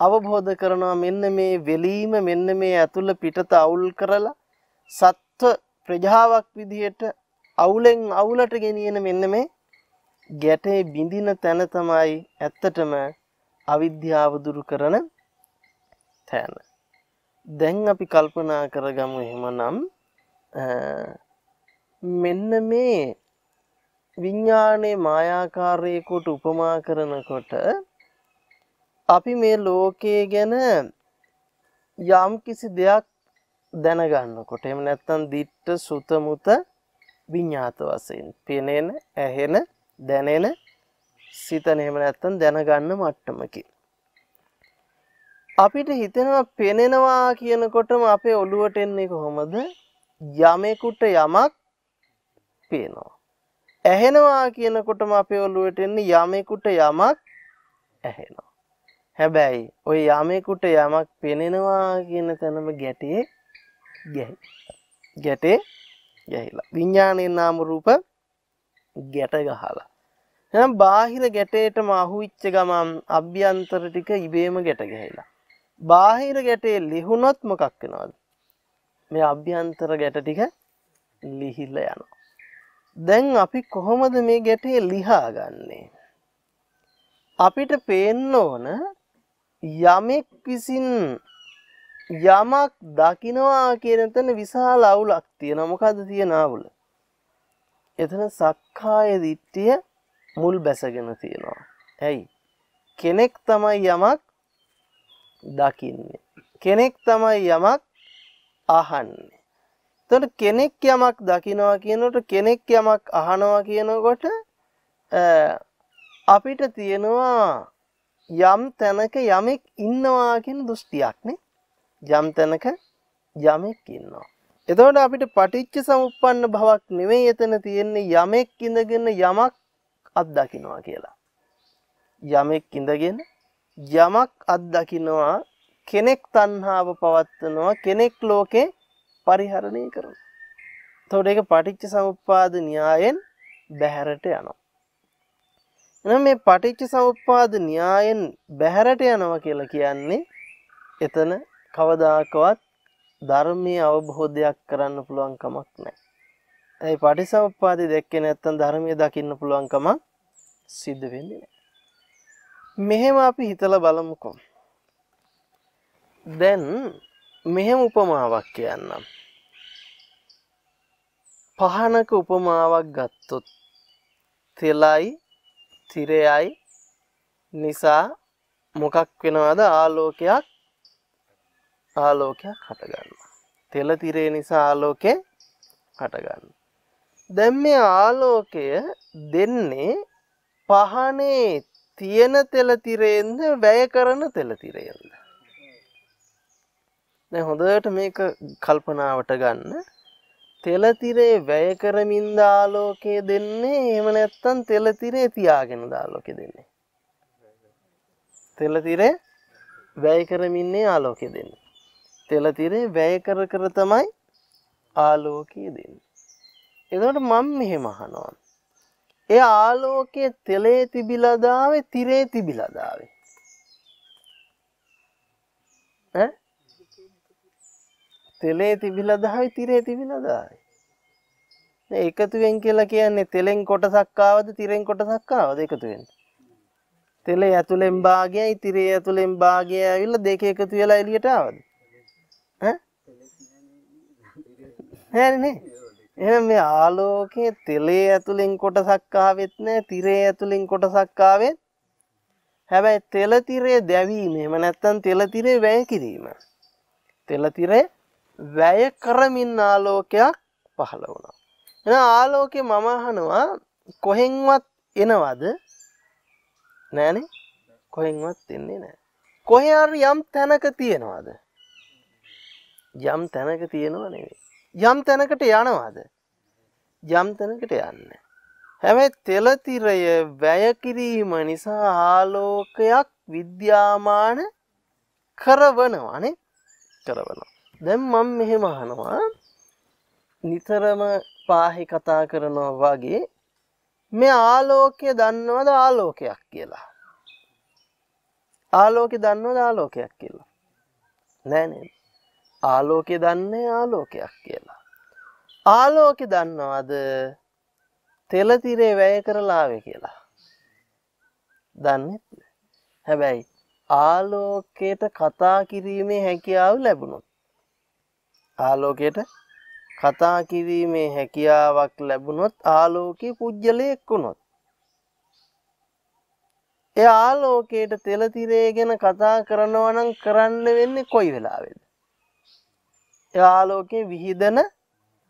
අවබෝධ කරනවා මෙන්න මේ වෙලීම මෙන්න මේ ඇතුළ පිටත අවුල් කරලා සත්ව ප්‍රජාවක් විදිහට අවුලෙන් අවුලට ගෙනියන මෙන්න මේ ගැටේ බිඳින තැන තමයි ඇත්තටම අවිද්‍යාව දුරු කරන තෑන. දැන් අපි කල්පනා කරගමු එහෙම නම් මෙන්න මේ විඤ්ඥානයේ මායාකාරයකොට උපමා කරනකොට අපි මේ ලෝකයේ ගැන යම් කිසි දෙයක් දැනගන්නකොට එම නැත්තන් දිට්ට සුතමුත විඤ්ඥාත වසයෙන් පෙනෙන ඇහෙන දැනෙන සිතන එහෙම නැත්තන් දැනගන්න මට්ටමකි. අපිට හිතෙනවා පෙනෙනවා කියනකොටම අපේ ඔළුවට එන්නේ කොහොමද? යමෙකුට යමක් පේනවා. ඇහෙනවා කියනකොටම අපේ ඔළුවට එන්නේ යමෙකුට යමක් ඇහෙනවා. හැබැයි ওই යමෙකුට යමක් පෙනෙනවා කියන තැනම ගැටේ ගැහි. ගැටේ ගැහිලා. විඥානයේ නාම රූප ගැට ගහලා. එහෙනම් බාහිර ගැටේටම අහුවිච්ච ගමන් අභ්‍යන්තර ටික ඉබේම ගැට ගැහිලා. බාහිර ගැටේ ලිහුණොත් මොකක් වෙනවද මේ අභ්‍යන්තර ගැට ටික ලිහිල්ල යනවා දැන් අපි කොහොමද මේ ගැටේ ලිහාගන්නේ අපිට පේන්න ඕන යමෙක් විසින් යමක් දකිනවා කියන තැන විශාල අවුලක් තියෙන මොකද තියෙන අවුල එතන සක්කාය දිට්ටිය මුල් බැසගෙන තියෙනවා ඇයි කෙනෙක් තමයි යමක් දකින්නේ. කෙනෙක් තමයි යමක් අහන්නේ. එතකොට කෙනෙක් යමක් දකිනවා කියනකොට කෙනෙක් යමක් අහනවා කියනකොට අපිට තියෙනවා යම් තැනක යමෙක් ඉන්නවා කියන දෘෂ්ටියක් නේ. යම් තැනක යමෙක් ඉන්නවා. එතකොට අපිට පටිච්ච සමුප්පන්න භවක් නෙවෙයි එතන තියෙන්නේ යමෙක් ඉඳගෙන යමක් අත්දකින්නවා කියලා. යමෙක් ඉඳගෙන යමක් අත්දකින්නවා කෙනෙක් තණ්හාව පවත්නවා කෙනෙක් ලෝකේ පරිහරණය කරනවා. එතකොට ඒක පටිච්ච සමුප්පාද න්‍යායෙන් බැහැරට යනවා. එහෙනම් මේ පටිච්ච සමුප්පාද න්‍යායෙන් බැහැරට යනවා කියලා කියන්නේ එතන කවදාකවත් ධර්මයේ අවබෝධයක් කරන්න පුළුවන් කමක් නැහැ. ඒ පටිසමුප්පාදේ දැක්කේ නැත්නම් ධර්මයේ දකින්න පුළුවන් කමක් සිද්ධ වෙන්නේ නැහැ. මෙහෙම අපි හිතල බලමුකෝ. දැන් මෙහෙම උපමාවක් කියන්නම්. පහනක උපමාවක් ගත්තොත් තෙලයි තිරයයි නිසා මොකක් වෙනවද ආලෝකයක් ආලෝකයක් හටගන්න. තෙල තිරේ නිසා ආලෝකය හටගන්න. දැම් මේ ආලෝකය දෙන්නේ පහනේ තියෙන තෙලතිරයෙන්ද වැය කරන තෙලතිරයෙන්ද. හොඳට මේක කල්පනාවට ගන්න තෙලතිරේ වැය කරමින් දාලෝකය දෙන්නේ එම නැත්තන් තෙලතිරේ තියාගෙන දාලෝකෙ දෙන්නේ. තෙලතිරේ වැය කරමින්නේ ආලෝකෙ දෙන්න. තෙලතිරේ වැය කර කර තමයි ආලෝකයේ දෙන්න. එදට මං මෙහෙම අහනවන්. ඒ ආලෝකයේ තෙලේ තිබිලා දාවේ තිරේ තිබිලා දාවේ. ඈ? තෙලේ තිබිලා දාවේ තිරේ තිබිලා දාවේ. දැන් එකතුවෙන් කියලා කියන්නේ තෙලෙන් කොටසක් ආවද තිරෙන් කොටසක් ආවද එකතු වෙන්නේ? තෙලේ ඇතුලෙන් භාගයයි තිරේ ඇතුලෙන් භාගයයි ඇවිල්ලා දෙක එකතු වෙලා එළියට ආවද? ඈ? නෑනේ. එ මේ ආලෝකයේ තෙලේ ඇතුළින් කොටසක්කාවෙත් නෑ තිරේ ඇතුළින් කොටසක්කාවෙත් හැබැයි තෙලතිරේ දැවීම එම නැත්තන් තෙලතිරේ වැය කිරීම. තෙලතිරේ වැය කරමින් ආලෝකයක් පහළ වුණා. එ ආලෝකෙ මම අහනවා කොහෙන්වත් එනවද නෑනේ කොහෙන්වත් එන්නේ නෑ. කොහයාර යම් තැනක තියෙනවාද. යම් තැනක තියෙනවා නෙවේ. යම් තැනකට යනවාද යම් තැනකට යන්න. හැබැයි තෙලතිරය වැයකිරීම නිසා ආලෝකයක් විද්‍යාමාන කරවනවානේ කරවනවා. දැම් මම් මෙහෙම අහනවා නිතරම පාහි කතා කරනවා වගේ මේ ආලෝකය දන්නවද ආලෝකයක් කියලා. ආලෝකෙ දන්නවද ආලෝකයක් කියලා. නෑනේ ආලෝකය දන්නේ ආලෝකයක් කියලා. ආලෝකෙ දන්නවද තෙලතිරේ වැය කරලාවේ කියලා. දන්නෙත් හැබැයි ආලෝකයට කතා කිරීමේ හැකියාව ලැබුණොත්. ආලෝකයට කතා කිරීමේ හැකියාවක් ලැබුණොත් ආලෝකයේ පුද්ගලයෙක් වුණොත්. ඒ ආලෝකයට තෙලතිරේ ගැන කතා කරනවා නම් කරන්න වෙන්නේ කොයි වෙලාවේද? ආලෝකයේ විහිදෙන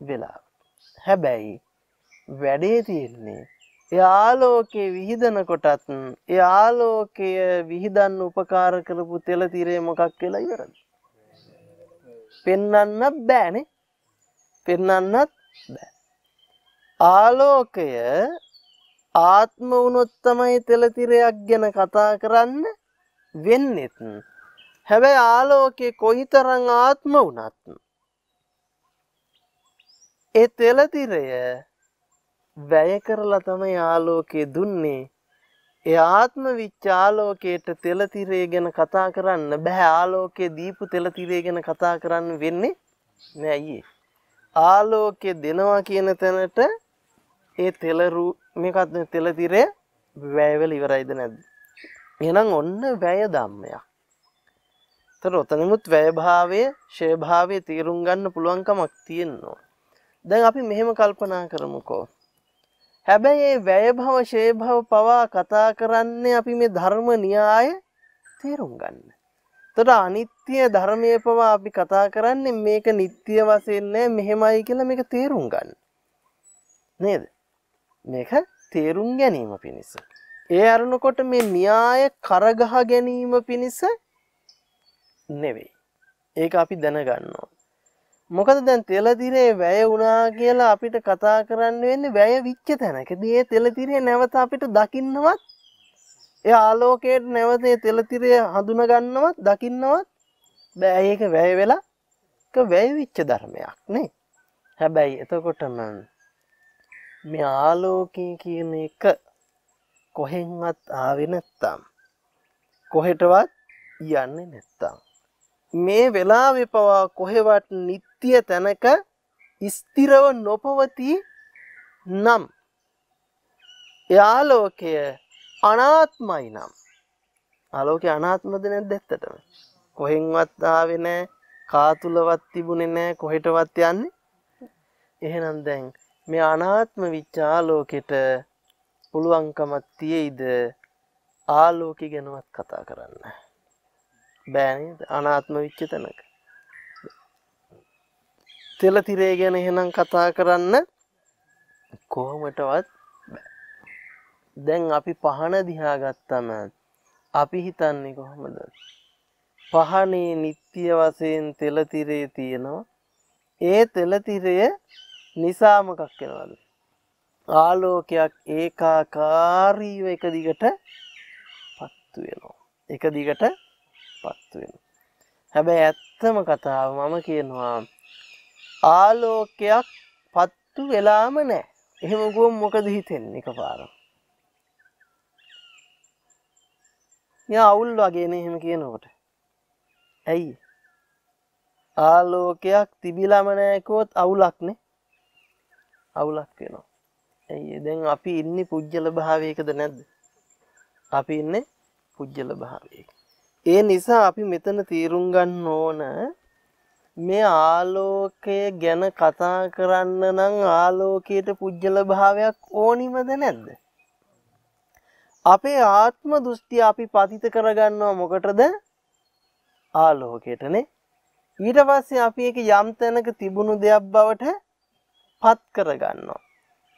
වෙලාවට. හැබැයි වැඩේ තියෙන්නේ ඒ ආලෝකයේ විහිදෙන කොටත් ඒ ආලෝකය විහිදන්න උපකාර කරපු තෙල తీරේ මොකක් කියලා ඉවරද? පෙන්වන්න බෑනේ. පෙන්වන්නත් බෑ. ආලෝකය ආත්ම වුණොත් තමයි තෙල తీරයක් ගැන කතා කරන්න වෙන්නේත්. හැබැයි ආලෝකේ කොයිතරම් ආත්ම වුණත් ඒ තෙලතිරය වැය කරලා තමයි ආලෝකය දුන්නේ. ඒ ආත්ම විචාලෝකයට තෙලතිරය ගැන කතා කරන්න බෑ ආලෝකයේ දීපු තෙලතිරය ගැන කතා කරන්න වෙන්නේ නෑ අයියේ. ආලෝකය දෙනවා කියන තැනට ඒ තෙලරු මේකත් තෙලතිරය වැයවල ඉවරයිද නැද්ද? එහෙනම් ඔන්න වැය ධම්මයක්. තර ඔතනමුත් වැයභාවය ශේභාවය තේරුම් ගන්න පුළුවන්කමක් තියෙනවා. දැන් අපි මෙහෙම කල්පනා කරමුකෝ. හැබැයි ඒ වැයභව ශේභව පවා කතා කරන්නේ අපි මේ ධර්ම න්‍යාය තේරුම් ගන්න. තොට අනිත්‍ය ධර්මය පවා අපි කතා කරන්නේ මේක නිත්‍ය වසෙන්නේ මෙහෙමයි කියලා මේක තේරුම් ගන්න. නේද? මේක තේරුම් ගැනීම පිණිස. ඒ අරුණකොට මේ න්‍යාය කරගහ ගැනීම පිණිස නෙවෙයි. ඒක අපි දැනගන්නවා. මොකද දැන් තෙලතිරේ වැය වුණා කියලා අපිට කතා කරන්න වෙන්නේ වැය විච්ච තැනකදී ඒ තෙලතිරේ නැවත අපිට දකින්නවත් ඒ ආලෝකයට නැවත ඒ තෙලතිරේ හඳුනගන්නවත් දකින්නවත් බෑ ඒක වැය වෙලා වැය විච්ච ධර්මයක් නේ හැබැයි එතකොටම මේ ආලෝකී කියන එක කොහෙන්වත් ආවෙ නැත්තම් කොහෙටවත් යන්නේ නැත්තම් මේ වෙලාවෙ පවා කොහෙවත් නිත් නිත්‍ය තැනක ස්ථිරව නොපවතී නම් යාලෝකය අනාත්මයි නම් ආලෝකය අනාත්මද නැද්ද ඇත්තටම කොහෙන්වත් ආවේ නැහැ කාතුලවත් තිබුණේ නැහැ කොහෙටවත් යන්නේ එහෙනම් දැන් මේ අනාත්ම විචාලෝකෙට පුළුවන්කමක් තියෙයිද ආලෝකය ගැනවත් කතා කරන්න බෑ නේද අනාත්ම විච්ච තැනක තෙල තිරේ ගැන එහෙනම් කතා කරන්න කොහොමටවත් දැන් අපි පහන දිහා ගත්තම අපි හිතන්නේ කොහොමද පහනේ නිත්‍ය වශයෙන් තෙල තිරේ තියෙනවා ඒ තෙල තිරය නිසා මොකක් වෙනවද ආලෝකයක් ඒකාකාරීව එක දිගට පත්තු වෙනවා එක දිගට පත්තු වෙනවා හැබැයි ඇත්තම කතාව මම කියනවා ආලෝකයක් පත්තු වෙලාම නෑ එහෙම ගුවම් මොකද හිතෙන් එක පාර ය අවුල් වගේන එහෙම කියනකොට ඇයි ආලෝකයක් තිබිලාමනෑකෝත් අවුලක්නේ අවුලක් වෙනවා ඇයි දැන් අපි ඉන්න පුද්ගල භාවයකද නැද්ද අපි ඉන්න පුද්ගල භාවයක ඒ නිසා අපි මෙතන තීරුම් ගන්න ඕන මේ ආලෝකය ගැන කතා කරන්න නම් ආලෝකයට පුජ්‍යල භාවයක් ඕනිමද නැද්ද? අපේ ආත්ම දෘෂ්ටි අපි පතිත කරගන්නවා මොකටද? ආලෝකයටනේ. ඊට පස්සේ අපි ඒක යම් තැනක තිබුණු දෙයක් බවට පත් කරගන්නවා.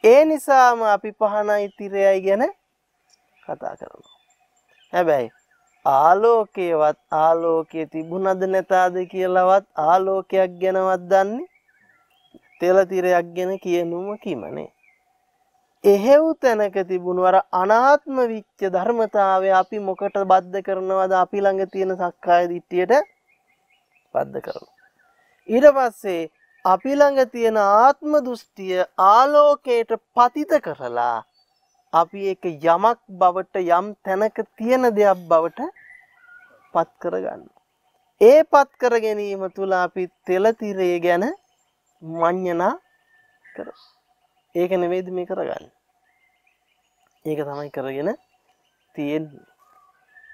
ඒ නිසාම අපි පහනයි තිරයයි ගැන කතා කරනවා. හැබැයි ආලෝකයවත් ආලෝකයේ තිබුණද නැතාද කියලාවත් ආලෝකයක් ගැනවත් දන්නේ තෙල තිරයක් ගැන කියනුම කිමනේ එහෙව් තැනක තිබුණු අර අනාත්ම විච්ච ධර්මතාවය අපි මොකට බද්ධ කරනවද අපි ළඟ තියෙන සක්කාය දිට්ඨියට බද්ධ කරනවා ඊට පස්සේ අපි ළඟ තියෙන ආත්ම දෘෂ්ටිය ආලෝකයට පතිත කරලා අපි ඒක යමක් බවට යම් තැනක තියෙන දෙයක් බවට පත් කරගන්න. ඒ පත් කර ගැනීම තුළ අපි තෙල තිරය ගැන මඤ්ඤණා කර. ඒක නෙමෙයිද මේ කරගන්නේ. ඒක තමයි කරගෙන තියෙන්නේ.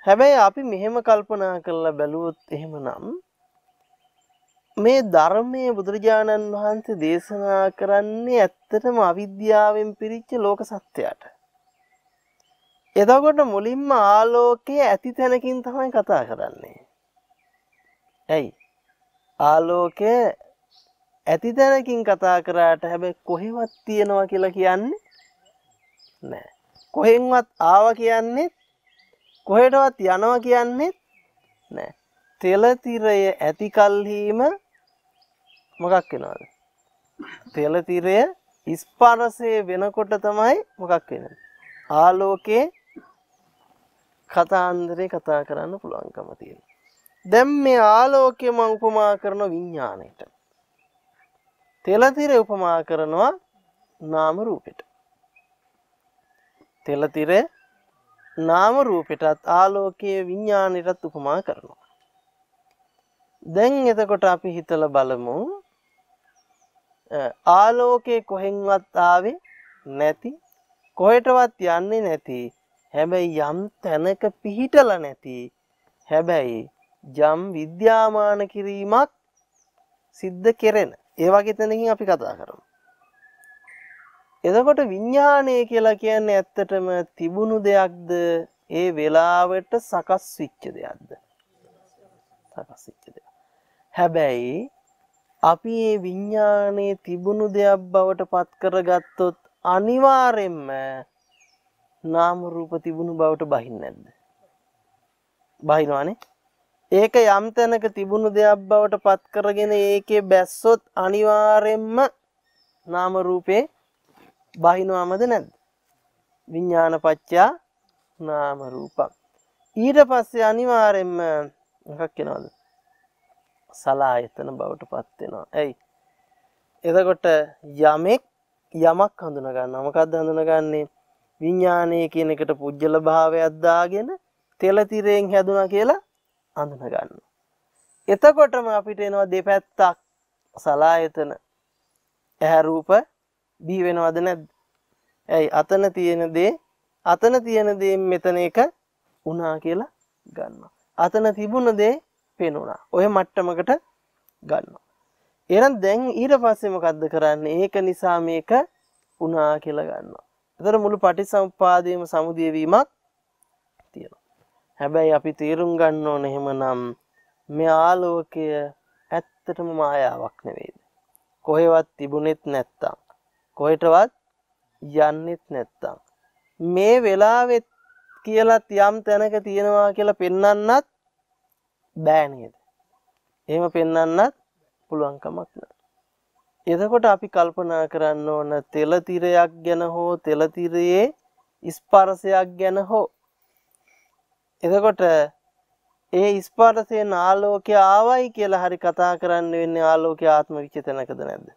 හැබැයි අපි මෙහෙම කල්පනා කරලා බැලුවොත් එහෙමනම් මේ ධර්මයේ බුදුරජාණන් වහන්සේ දේශනා කරන්නේ ඇත්තටම අවිද්‍යාවෙන් පිරිච්ච ලෝක සත්‍යයට. එතකොට මුලින්ම ආලෝකයේ ඇති තැනකින් තමයි කතා කරන්නේ. ඇයි? ආලෝකය ඇති තැනකින් කතා කරාට හැබැයි කොහෙවත් තියෙනවා කියලා කියන්නේ නෑ. කොහෙන්වත් ආව කියන්නේ කොහෙටවත් යනවා කියන්නේ නෑ. තෙල තිරය ඇති කල්හිම මොකක් වෙනවද? තෙල තිරය ස්පර්ශයේ වෙනකොට තමයි මොකක් වෙන්නේ? ආලෝකයේ කතාන්දරේ කතා කරන්න පුළුවන්කම තියෙන. දැම් මේ ආලෝකය මං උපමා කරන විඤ්ඥානයට. තෙලතිර උපමා කරනවා නාම රූපෙට. තෙලතිර නාම රූපෙටත් ආලෝකයේ විඤ්ඥානයටත් උපමා කරනවා. දැන් එතකොට අපි හිතල බලමු ආලෝකයේ කොහෙන්වත් ආවේ නැති කොහෙටවත් යන්නේ නැති හැබැයි යම් තැනක පිහිටල නැති හැබැයි යම් විද්‍යාමාන කිරීමක් සිද්ධ කෙරෙන ඒ වගේ තැනකින් අපි කතා කරමු. එතකොට විඤ්ඤාණය කියලා කියන්නේ ඇත්තටම තිබුණු දෙයක්ද ඒ වෙලාවට සකස් වෙච්ච දෙයක්ද? සකස් වෙච්ච දෙයක්. හැබැයි අපි මේ විඤ්ඤාණයේ තිබුණු දෙයක් බවට පත් කරගත්තොත් අනිවාර්යෙන්ම නාම රූප තිබුණු බවට බහින්නේ නැද්ද? බහිනවනේ. ඒක යම් තැනක තිබුණු දෙයක් බවට පත් කරගෙන ඒකේ බැස්සොත් අනිවාර්යෙන්ම නාම රූපේ බහිනවමද නැද්ද? විඥානපච්චා නාම රූපං. ඊට පස්සේ අනිවාර්යෙන්ම මොකක් වෙනවද? සලායතන බවට පත් වෙනවා. ඇයි? එතකොට යමෙක් යමක් හඳුනා ගන්නවා. මොකක්ද හඳුනාගන්නේ? විඥානයේ කියන එකට පුජ්‍යල භාවයක් දාගෙන තෙල තිරයෙන් හැදුනා කියලා අඳුන ගන්නවා. එතකොටම අපිට එනවා දෙපැත්තක් සලායතන. ඇහැ රූප බිහි වෙනවද නැද්ද? ඇයි අතන තියෙන දේ අතන තියෙන දේ මෙතන එක වුණා කියලා ගන්නවා. අතන තිබුණ දේ පෙනුණා. ඔය මට්ටමකට ගන්නවා. එහෙනම් දැන් ඊට පස්සේ මොකද්ද කරන්නේ? ඒක නිසා මේක වුණා කියලා ගන්නවා. එතකොට මුළු පටිසම්පාදයේම සමුදය වීමක් තියෙනවා. හැබැයි අපි තේරුම් ගන්න ඕන එහෙමනම් මේ ආලෝකය ඇත්තටම මායාවක් නෙවෙයිද? කොහෙවත් තිබුණෙත් නැත්තම්, කොහෙටවත් යන්නෙත් නැත්තම් මේ වෙලාවෙත් කියලත් යම් තැනක තියෙනවා කියලා පෙන්වන්නත් බෑ නේද? එහෙම පෙන්වන්නත් පුළුවන් කමක් නැහැ. එතකොට අපි කල්පනා කරන්න ඕන තෙල තිරයක් ගැන හෝ තෙල තිරයේ ස්පර්ශයක් ගැන හෝ එතකොට ඒ ස්පර්ශයෙන් ආලෝකය ආවයි කියලා හරි කතා කරන්න වෙන්නේ ආලෝකයේ ආත්ම විචේතනකද නැද්ද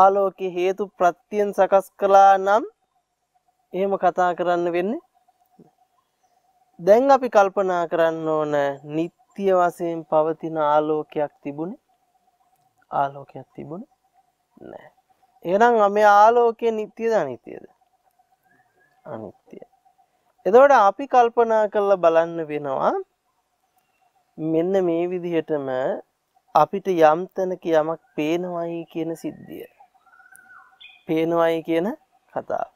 ආලෝකේ හේතු ප්‍රත්‍යයෙන් සකස් කළා නම් එහෙම කතා කරන්න වෙන්නේ දැන් අපි කල්පනා කරන්න ඕන නිත්‍ය වශයෙන් පවතින ආලෝකයක් තිබුණේ ආලෝකයක් තිබුණ නෑ ඒනම් මේ ආලෝකය නිත්‍යද අනිත්‍යද අනිත්‍යය එතකොට අපි කල්පනා කරලා බලන්න වෙනවා මෙන්න මේ විදිහටම අපිට යම්තනක යමක් පේනවයි කියන සිද්ධිය පේනවයි කියන කතා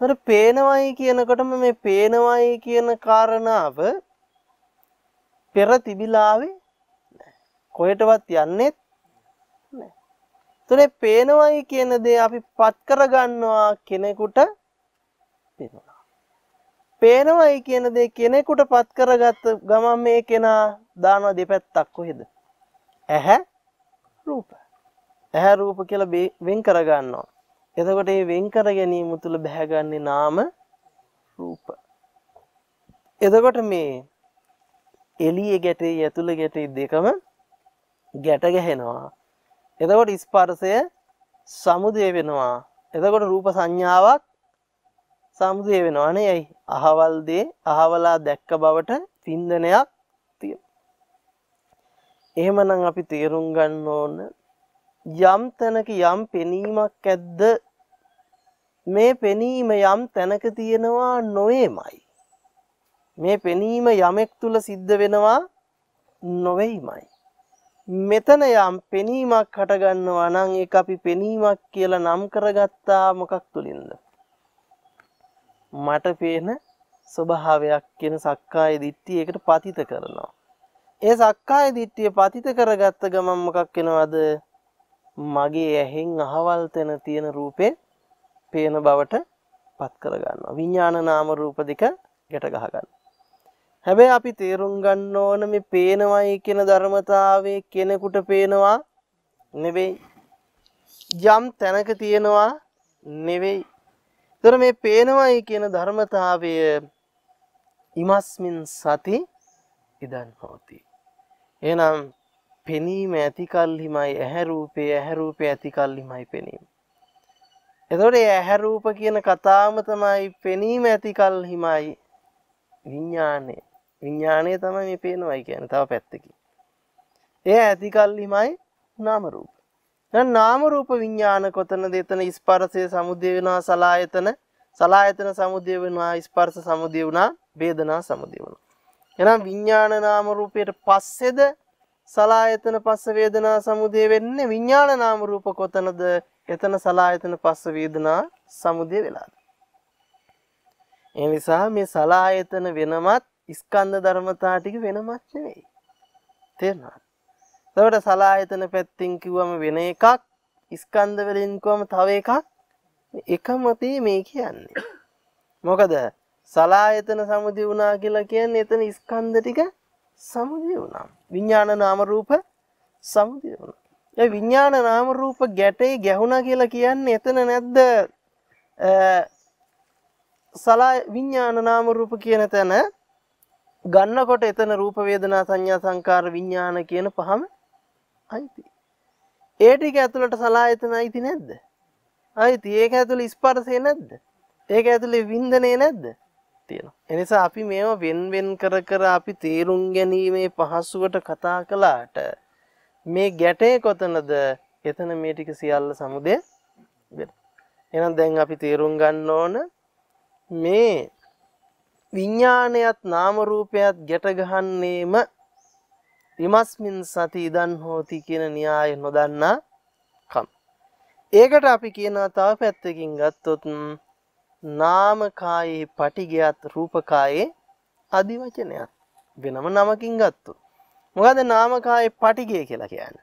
තොර පේනවයි කියනකොටම මේ පේනවයි කියන කාරණාව පෙර තිබිලාවේ කොයටවත් යන්නෙත් තුනේ පේනවයි කියන දේ අපි පත් කරගන්නවා කෙනෙකුට පේනවා. පේනවයි කියන දේ කෙනෙකුට පත් කරගත් ගමන් මේ කෙනා දානවා දෙපැත්තක් කොහෙද? ඇහැ රූප. ඇහැ රූප කියලා වෙන් කරගන්නවා. එතකොට මේ වෙන් කර ගැනීම තුල බැහැගන්නේ නාම රූප. එතකොට මේ එළියේ ගැටේ ඇතුළේ ගැටේ දෙකම ගැට ගැහෙනවා. එතකොට ස්පර්ශය සමුදය වෙනවා. එතකොට රූප සංඥාවක් සමුදය වෙනවා නේ ඇයි? අහවල් දේ අහවලා දැක්ක බවට පින්දනයක් තියෙනවා. එහෙමනම් අපි තේරුම් ගන්න ඕන යම් තැනක යම් පෙනීමක් ඇද්ද මේ පෙනීම යම් තැනක තියෙනවා නොවේමයි. මේ පෙනීම යමෙක් තුල සිද්ධ වෙනවා නොවේයිමයි. මෙතන යම් පෙනීමක් හටගන්නවා නම් ඒක අපි පෙනීමක් කියලා නම් කරගත්තා මොකක් තුලින්ද මට පේන ස්වභාවයක් කියන සක්කාය දිට්ඨිය ඒකට පතිත කරනවා ඒ සක්කාය දිට්ඨිය පතිත කරගත්ත ගමන් මොකක් වෙනවද මගේ ඇහෙන් අහවල් තැන තියෙන රූපේ පේන බවට පත් කරගන්නවා විඥාන නාම රූප දෙක ගැට ගහ ගන්නවා හැබැයි අපි තේරුම් ගන්න ඕන මේ පේනවයි කියන ධර්මතාවයේ කෙනෙකුට පේනවා නෙවෙයි. යම් තැනක තියෙනවා නෙවෙයි. ඒතර මේ පේනවයි කියන ධර්මතාවය ඉමස්මින් සති ඉදන් හොති. එහෙනම් පෙනීම ඇතිකල්හිමයි ඇහැ රූපේ ඇහැ රූපේ ඇතිකල්හිමයි පෙනීම. එතකොට ඇහැ රූප කියන කතාවම තමයි පෙනීම ඇතිකල්හිමයි විඥානය. විඤ්ඥානය තමයි මේ පේනවයි කියන තව පැත්තකි. ඒ ඇති කල්ලිමයි නාමරූප. නාමරූප විඤ්ඥාන කොතන දෙතන ස්පර්සය සමුදය වෙනවා සලායතන සලායතන සමුදය වෙනවා ස්පර්ස සමුදය වුණා බේදනා සමුදය වුණ. එනම් විඤ්ඥාන නාමරූපයට පස්සෙද සලායතන පස්ස වේදනා සමුදය වෙන්නේ විඤ්ඥාන නාමරූප කොතනද එතන සලායතන පස්ස වේදනා සමුදය වෙලාද. එනිසා මේ සලායතන වෙනමත් ස්කන්ධ ධර්මතා ටික වෙනමක් නෙවෙයි. තේරුණාද? එතකොට සලායතන පැත්තෙන් කිව්වම වෙන එකක් ස්කන්ධ වලින් කිව්වම තව එකක් එකම තේ මේ කියන්නේ. මොකද සලායතන සමුදි වුණා කියලා කියන්නේ එතන ස්කන්ධ ටික සමුදි වුණා. විඥාන නාම රූප සමුදි වුණා. ඒ විඥාන නාම රූප ගැටේ ගැහුණා කියලා කියන්නේ එතන නැද්ද සලා විඥාන නාම රූප කියන තැන ගන්නකොට එතන රූප වේදනා සංඥා සංකාර විඥාන කියන පහම අයිති. ඒ ටික ඇතුළට සලායතන අයිති නැද්ද? අයිති. ඒක ඇතුළේ ස්පර්ශය නැද්ද? ඒක ඇතුළේ වින්දනේ නැද්ද? තියෙනවා. එනිසා අපි මේව වෙන් වෙන් කර කර අපි තේරුම් ගැනීමේ පහසුවට කතා කළාට මේ ගැටේ කොතනද? එතන මේ ටික සියල්ල සමුදේ වෙන. එහෙනම් දැන් අපි තේරුම් ගන්න ඕන මේ විඤ්ඥානයත් නාමරූපයත් ගැටගහන්නේම විමස්මින් සති ඉදන් හෝති කියන න්‍යාය නොදන්නා කම්. ඒකට අපි කියනවා තව පැත්තකින් ගත්තොත් නාමකායේ පටිගයත් රූපකායේ අධිවචනයක් වෙනම නමකින් ගත්තු. මොකද නාමකායේ පටිගය කියලා කියන්න.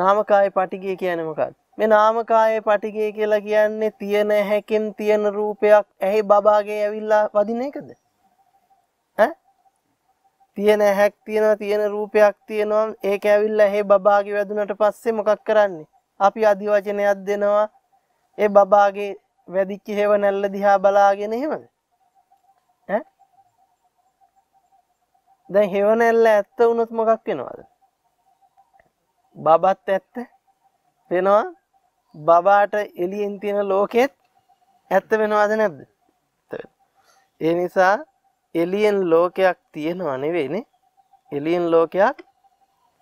නාමකායේ පටිගය කියනමකත් මේ නාමකායේ පටිගය කියලා කියන්නේ තියෙන හැකින් තියෙන රූපයක් ඇහි බබාගේ ඇවිල්ලා වදින එකද? ඈ? තියෙන හැක් තියෙනවා තියෙන රූපයක් තියෙනවා ඒක ඇවිල්ලා ඇහි බබාගේ වැදුනට පස්සේ මොකක් කරන්නේ? අපි আদি වචනයක් දෙනවා ඒ බබාගේ වැදිච්ච හේව නැල්ල දිහා බලාගෙන එහෙමද? ඈ? දැන් හේව නැල්ල ඇත්ත වුණොත් මොකක් වෙනවද? බබත් ඇත්ත වෙනවා බබාට එලියෙන් තියෙන ලෝකෙත් ඇත්ත වෙනවාද නැද්ද? ඒ නිසා එලියෙන් ලෝකයක් තියෙනව නෙවෙයිනේ. එලියෙන් ලෝකයක්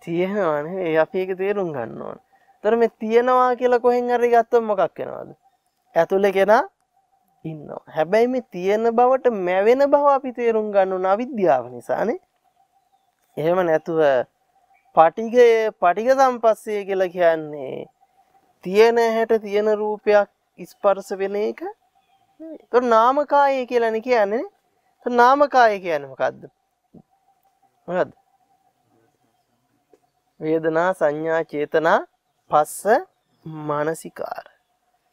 තියෙනවා නෙවෙයි. අපි ඒක තේරුම් ගන්න ඕන. ඒතර මේ තියෙනවා කියලා කොහෙන් හරි ගත්තොත් මොකක් වෙනවද? ඇතුලේ කෙනා ඉන්නවා. හැබැයි මේ තියෙන බවට මැවෙන බව අපි තේරුම් ගන්න ඕන අවිද්‍යාව නිසානේ. එහෙම නැතුව පටිගය පටිග සම්පස්සේ කියලා කියන්නේ තියෙන හැට තියෙන රූපයක් ස්පර්ශ වෙන එක නෙවෙයි. ඒතොර නාමකාය කියලානේ කියන්නේ. ඒතොර නාමකාය කියන්නේ මොකද්ද? මොකද්ද? වේදනා සංඥා චේතනා පස්ස මානසිකාර.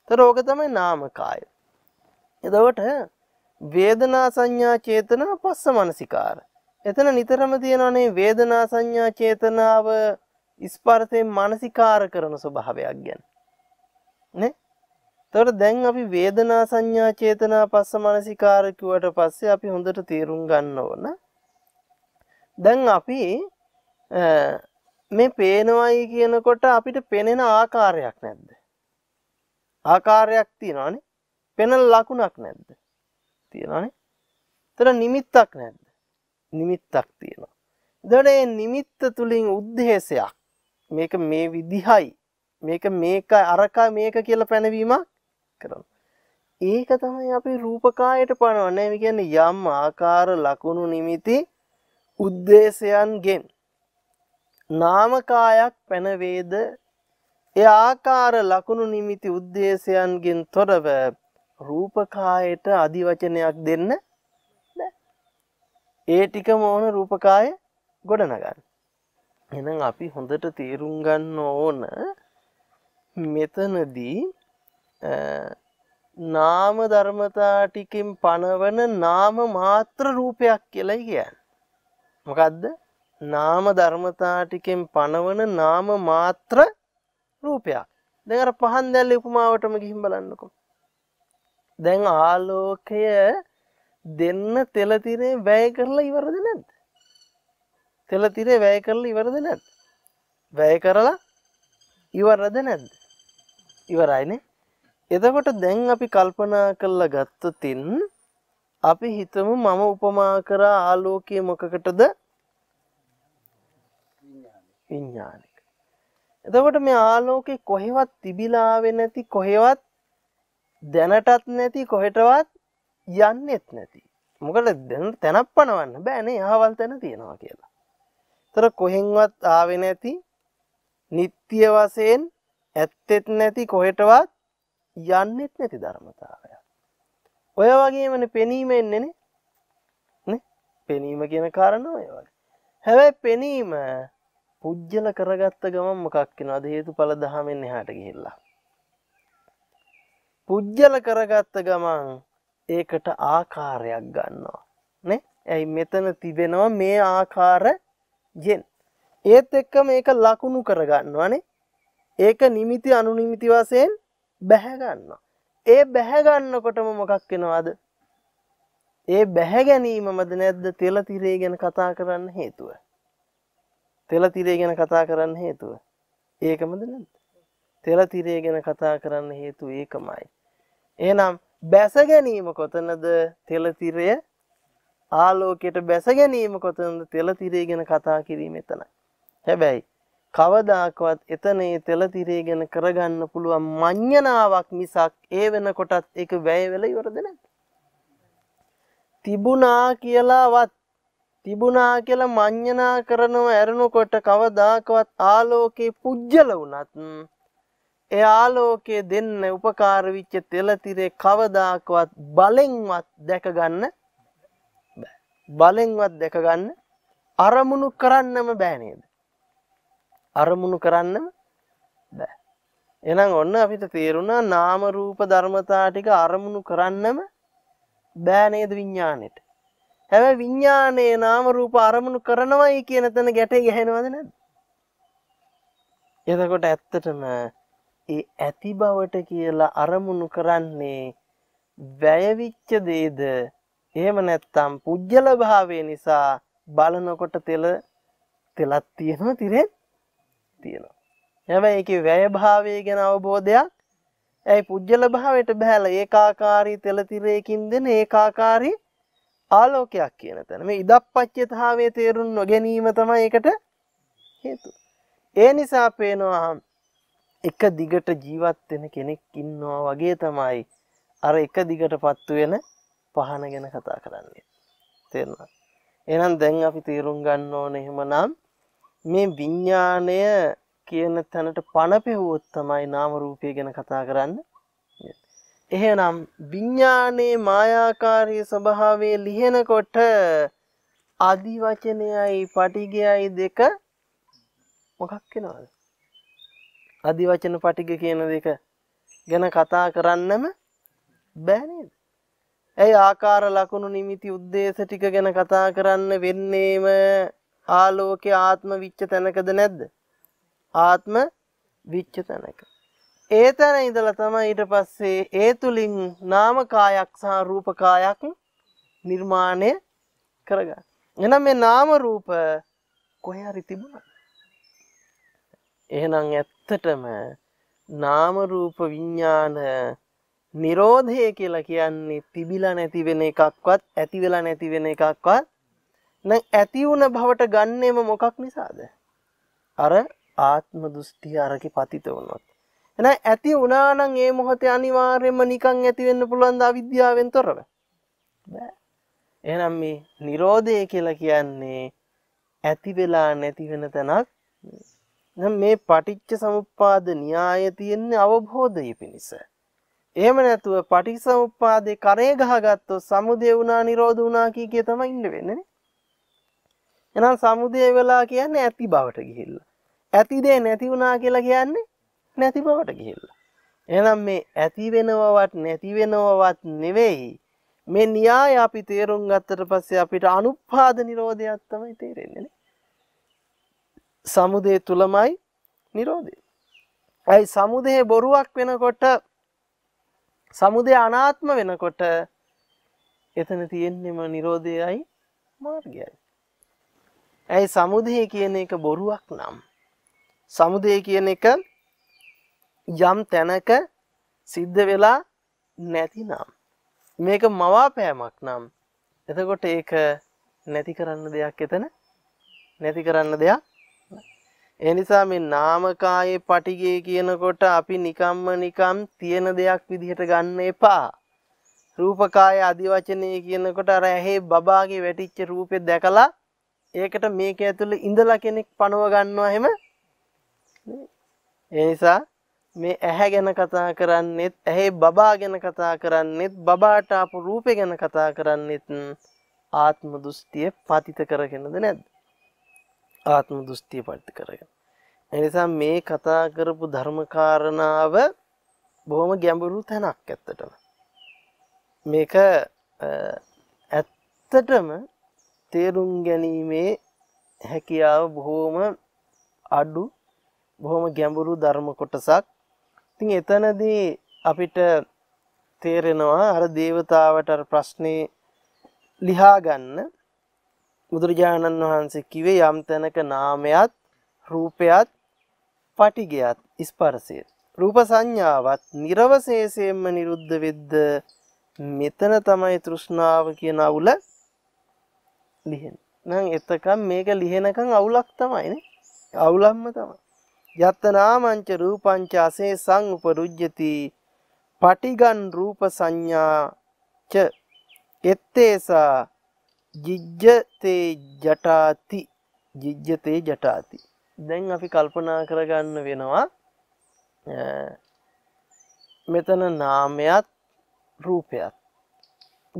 ඒතොර ඕක තමයි නාමකාය. එතකොට වේදනා සංඥා චේතනා පස්ස මානසිකාර. එතන නිතරම තියෙනනේ වේදනා සංඥා චේතනාව ස්පර්ශයෙන් මානසිකාර කරන ස්වභාවයක් ගැන. නේ එතකොට දැන් අපි වේදනා සංඥා චේතනා පස්ස මනසිකාර කිව්වට පස්සේ අපි හොඳට තේරුම් ගන්න ඕන දැන් අපි මේ පේනවයි කියනකොට අපිට පෙනෙන ආකාරයක් නැද්ද ආකාරයක් තියෙනවානේ පෙනෙන ලකුණක් නැද්ද තියෙනවානේ එතන නිමිත්තක් නැද්ද නිමිත්තක් තියෙනවා එතකොට මේ නිමිත්ත තුලින් උද්දේශයක් මේක මේ විදිහයි මේක මේක අරක මේක කියලා පැනවීමක් කරනවා. ඒක තමයි අපි රූපකායට පනවන්නේ. මේ කියන්නේ යම් ආකාර ලකුණු නිමිති උද්දේශයන්ගෙන් නාමකායක් පැනවේද ඒ ආකාර ලකුණු නිමිති උද්දේශයන්ගෙන් තොරව රූපකායට අධිවචනයක් දෙන්න ඒ ටිකම ඕන රූපකාය ගොඩනගන්න. එහෙනම් අපි හොඳට තේරුම් ගන්න ඕන මෙතනදී නාම ධර්මතා ටිකෙන් පනවන නාම මාත්‍ර රූපයක් කියලා කියන්නේ. මොකද්ද? නාම ධර්මතා ටිකෙන් පනවන නාම මාත්‍ර රූපයක්. දැන් අර පහන් දැල්ලේ උපමාවටම ගිහින් බලන්නකෝ. දැන් ආලෝකය දෙන්න තෙල තිරේ වැය කරලා ඉවරද නැද්ද? තෙල තිරේ වැය කරලා ඉවරද නැද්ද? වැය කරලා ඉවරද නැද්ද? ඉවරයිනේ එතකොට දැන් අපි කල්පනා කරලා ගත්තතින් අපි හිතමු මම උපමා කරා ආලෝකයේ මොකකටද විඥානික. එතකොට මේ ආලෝකේ කොහෙවත් තිබිලා නැති කොහෙවත් දැනටත් නැති කොහෙටවත් යන්නෙත් නැති. මොකද දැන් තැනක් පනවන්න බෑනේ යහවල් තැන තියනවා කියලා. ඒතර කොහෙන්වත් ආවේ නැති නিত্য වශයෙන් ඇත්තෙත් නැති කොහෙටවත් යන්නෙත් නැති ධර්මතාවය. ඔය වගේමන පෙනීම එන්නේන පෙනීම කියන කාරණ ඔය වගේ. හැබැයි පෙනීම පුද්ගල කරගත්ත ගමන් මොකක්කෙන අද හේතු පල දහමෙන් එහාට ගිහිල්ලා. පුද්ගල කරගත්ත ගමන් ඒකට ආකාරයක් ගන්නවා. නේ ඇයි මෙතන තිබෙනවා මේ ආකාර ජෙන්. ඒත් එක්ක මේක ලකුණු කරගන්නවනේ ඒක නිමිති අනුනිමිති වශයෙන් බැහැ ගන්නවා. ඒ බැහැ ගන්නකොටම මොකක් වෙනවද? ඒ බැහැ ගැනීමමද නැද්ද තෙල තිරේ ගැන කතා කරන්න හේතුව? තෙල තිරේ ගැන කතා කරන්න හේතුව. ඒකමද නැද්ද? තෙල තිරේ ගැන කතා කරන්න හේතුව ඒකමයි. එහෙනම් බැස ගැනීම කොතනද තෙල තිරය ආලෝකයට බැස ගැනීම කොතනද තෙල තිරේ ගැන කතා කිරීම එතනයි. හැබැයි කවදාකවත් එතනේ තෙල තිරේ ගැන කරගන්න පුළුවන් මඤ්ඤණාවක් මිසක් ඒ වෙනකොටත් ඒක වැය වෙලා ඉවරද නැහැ. තිබුණා කියලාවත් තිබුණා කියලා මඤ්ඤණා කරනව ඇරනකොට කවදාකවත් ආලෝකේ පුජ්‍යල වුණත් ඒ ආලෝකයේ දෙන්න උපකාර විච්ච තෙල තිරේ කවදාකවත් බලෙන්වත් දැක ගන්න බෑ. බලෙන්වත් දැක ගන්න අරමුණු කරන්නම බෑ නේද? අරමුණු කරන්න බෑ. එහෙනම් ඔන්න අපිට තේරුණා නාම රූප ධර්මතා ටික අරමුණු කරන්නම බෑ නේද විඥාණයට. හැබැයි විඥානයේ නාම රූප අරමුණු කරනවයි කියන තැන ගැටේ ගහනවද නැද්ද? එතකොට ඇත්තටම ඒ ඇති බවට කියලා අරමුණු කරන්නේ වැයවිච්ච දේද එහෙම නැත්තම් පුජ්‍යල භාවය නිසා බලනකොට තෙල තෙලක් තියෙනවා තිරෙත් තියෙනවා. හැබැයි ඒකේ වැයභාවය ගැන අවබෝධයක් ඇයි පුජ්‍යල භාවයට බහැලා ඒකාකාරී තෙල තිරයකින් දෙන ඒකාකාරී ආලෝකයක් කියන තැන මේ ඉදප්පච්චයතාවයේ තේරුම් නොගැනීම තමයි ඒකට හේතුව. ඒ නිසා පේනවා එක දිගට ජීවත් වෙන කෙනෙක් ඉන්නවා වගේ තමයි අර එක දිගට පත්තු වෙන පහන ගැන කතා කරන්නේ. තේරෙනවද? එහෙනම් දැන් අපි තීරුම් ගන්න ඕනේ එහෙමනම් මේ විඤ්ඥානය කියන තැනට පණපෙහුවොත් තමයි නාම රූපය ගැන කතා කරන්න. එහෙනම් විඤ්ඥානයේ මායාකාරය ස්වභාවේ ලිහෙනකොට අධිවචනයයි පටිගයයි දෙක මොකක් වෙනවාද. අධිවචන පටිග කියන දෙක ගැන කතා කරන්නම බෑනේද. ඇයි ආකාර ලකුණු නිමිති උද්දේශ ටික ගැන කතා කරන්න වෙන්නේම ආලෝකේ ආත්ම විච්ච තැනකද නැද්ද? ආත්ම විච්ච තැනක. ඒ තැන ඉඳලා තමයි ඊට පස්සේ ඒ තුලින් නාම කායක් සහ රූප කායක් නිර්මාණය කරගන්න. එහෙනම් මේ නාම රූප කොහේ හරි තිබුණාද? එහෙනම් ඇත්තටම නාම රූප විඥාන නිරෝධය කියලා කියන්නේ තිබිලා නැති වෙන එකක්වත් ඇති වෙලා නැති වෙන එකක්වත් නම් ඇති වුණ භවට ගන්නෙම මොකක් නිසාද? අර ආත්ම දෘෂ්ටි අරකි පතිත වුණොත්. එහෙනම් ඇති වුණා නම් ඒ මොහොතේ අනිවාර්යයෙන්ම නිකන් ඇති වෙන්න පුළුවන් ද අවිද්‍යාවෙන් තොරව. බෑ. එහෙනම් මේ Nirodhe කියලා කියන්නේ ඇති වෙලා නැති වෙන තැනක්. නම් මේ පටිච්ච සමුප්පාද න්‍යාය තියෙන්නේ අවබෝධය පිණිස. එහෙම නැතුව පටිච්ච සමුප්පාදේ කරේ ගහගත්තොත් සමුදේ වුණා නිරෝධ වුණා කී කිය තමයි ඉන්න වෙන්නේ නේ. එනම් සමුදය වෙලා කියන්නේ ඇති බවට ගිහිල්ල. ඇතිදේ නැති වුණා කියලා කියන්නේ නැති බවට ගිහිල්ල. එනම් මේ ඇතිවෙනවවත් නැතිවෙනවවත් නෙවෙයි. මේ න්‍යාය අපි තේරුම් ගත්තට පස්සේ අපිට අනුපාද නිරෝධයක් තමයි තේරෙන්නේ. සමුදේ තුලමයි නිරෝධය. ඇයි සමුදේ බොරුවක් වෙනකොට සමුදේ අනාත්ම වෙනකොට එතන තියෙන්නේම නිරෝධයයි මාර්ගයයි. ඇයි සමුදය කියන එක බොරුවක් නම්. සමුදය කියන එක යම් තැනක සිද්ධ වෙලා නැතිනම්. මේක මවාපෑමක් නම් එතකොට ඒක නැති කරන්න දෙයක් එතන නැති කරන්න දෙයක් එනිසා මේ නාමකායේ පටිගේ කියනකොට අපි නිකම්ම නිකම් තියෙන දෙයක් විදිහට ගන්න එපා. රූපකාය අධිවචනය කියනකොට අර ඇහි බබාගේ වැටිච්ච රූපේ දැකලා ඒකට මේක ඇතුළේ ඉඳලා කෙනෙක් පණව ගන්නවා එහෙම ඒ නිසා මේ ඇහැ ගැන කතා කරන්නේත් ඇහි බබා ගැන කතා කරන්නේත් බබාට ආපු රූපේ ගැන කතා කරන්නේත් ආත්ම දෘෂ්ටිය පතිත කරගෙනද නැද්ද ආත්ම දෘෂ්ටිය පතිත කරගෙන ඒ නිසා මේ කතා කරපු ධර්ම කාරණාව බොහොම ගැඹුරු තැනක් ඇත්තටම මේක ඇත්තටම තේරුම් ගැනීමේ හැකියාව බොහෝම අඩු බොහොම ගැඹුරු ධර්ම කොටසක්. ඉතින් එතනදී අපිට තේරෙනවා අර දේවතාවට අර ප්‍රශ්නේ ලිහා ගන්න බුදුරජාණන් වහන්සේ කිව්වේ යම් තැනක නාමයත් රූපයත් පටිගයත් ස්පර්ශය රූප සංඥාවත් නිර්වශේෂයෙන්ම නිරුද්ධ වෙද්ද මෙතන තමයි තෘෂ්ණාව කියන අවුල ලිහෙන නං එතකම් මේක ලිහෙනකං අවුලක් තමයින අවුලම්ම තමයි යත්තනාමංච රූපංචාසේ සං උපරුජ්ජති පටිගන් රූප සංඥාච එත්තේසා ජිජ්ජතේ ජටාති ජිජ්ජතේ ජටාති දැන් අපි කල්පනා කරගන්න වෙනවා මෙතන නාමයත් රූපයත්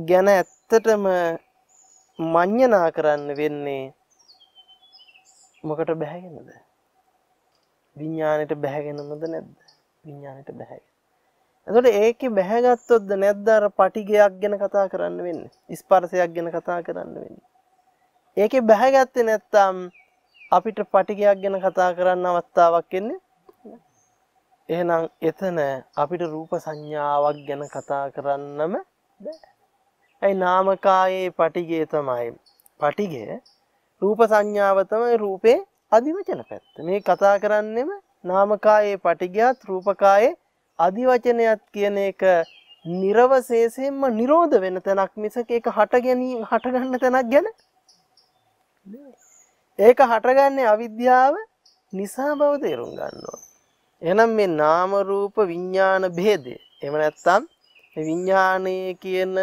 ගැන ඇත්තටම මඤ්ඤණා කරන්න වෙන්නේ මොකට බැහැගෙනද? විඥාණයට බැහැගෙනමද නැද්ද? විඥාණයට බැහැගෙන. එතකොට ඒකේ බැහැගත්තොත්ද නැද්ද අර පටිගයක් ගැන කතා කරන්න වෙන්නේ? ස්පර්ශයක් ගැන කතා කරන්න වෙන්නේ. ඒකේ බැහැගත්තේ නැත්නම් අපිට පටිගයක් ගැන කතා කරන්න අවස්ථාවක් එන්නේ එහෙනම් එතන අපිට රූප සංඥාවක් ගැන කතා කරන්නම බෑ. ඇයි නාමකායේ පටිගේ තමයි පටිගේ රූප සංඥාව තමයි රූපේ අදිවචන පැත්ත. මේ කතා කරන්නෙම නාමකායේ පටිගයත් රූපකායේ අදිවචනයත් කියන එක නිර්වශේෂයෙන්ම නිරෝධ වෙන තැනක් මිසක ඒක හට ගැනීම හට ගන්න තැනක් ගැන ඒක හටගන්නේ අවිද්‍යාව නිසා බව තේරුම් ගන්න ඕනේ. එහෙනම් මේ නාම රූප විඥාන ભેදේ එහෙම නැත්නම් විඥානයේ කියන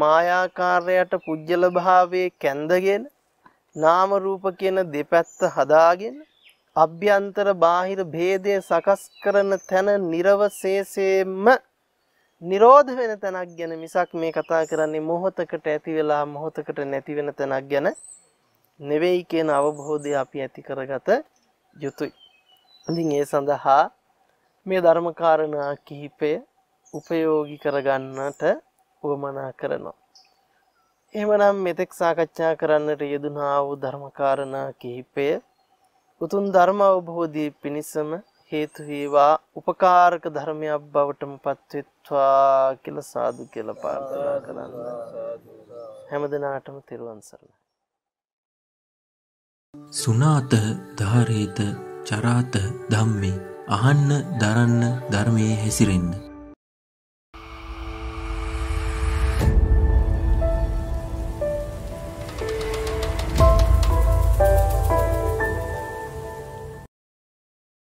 මායාකාරයට පුජ්‍යල භාවයේ කැඳගෙන නාම රූප කියන දෙපැත්ත හදාගෙන අභ්‍යන්තර බාහිර ભેදය සකස් කරන තැන නිර්වශේෂයෙන්ම නිරෝධ වෙන තැනක් ගැන මිසක් මේ කතා කරන්නේ මොහතකට ඇති වෙලා මොහතකට නැති වෙන තැනක් ගැන නෙවෙයි කියන අවබෝධය අපි ඇති කරගත යුතුයි. ඉතින් ඒ සඳහා මේ ධර්ම කාරණා කිහිපය උපයෝගී කරගන්නට වුවමනා කරනවා. එහෙමනම් මෙතෙක් සාකච්ඡා කරන්නට යෙදුනා වූ ධර්මකාරණා කිහිපය උතුම් ධර්ම අවබෝධයේ පිණිසම හේතු වේවා උපකාරක ධර්මයක් බවටම පත්වෙත්වා කියලා සාදු කියලා ප්‍රාර්ථනා කරන්න. හැමදෙනාටම තෙරුවන් සරණයි. සුනාත ධාරේත චරාත ධම්මේ අහන්න දරන්න ධර්මයේ හැසිරෙන්න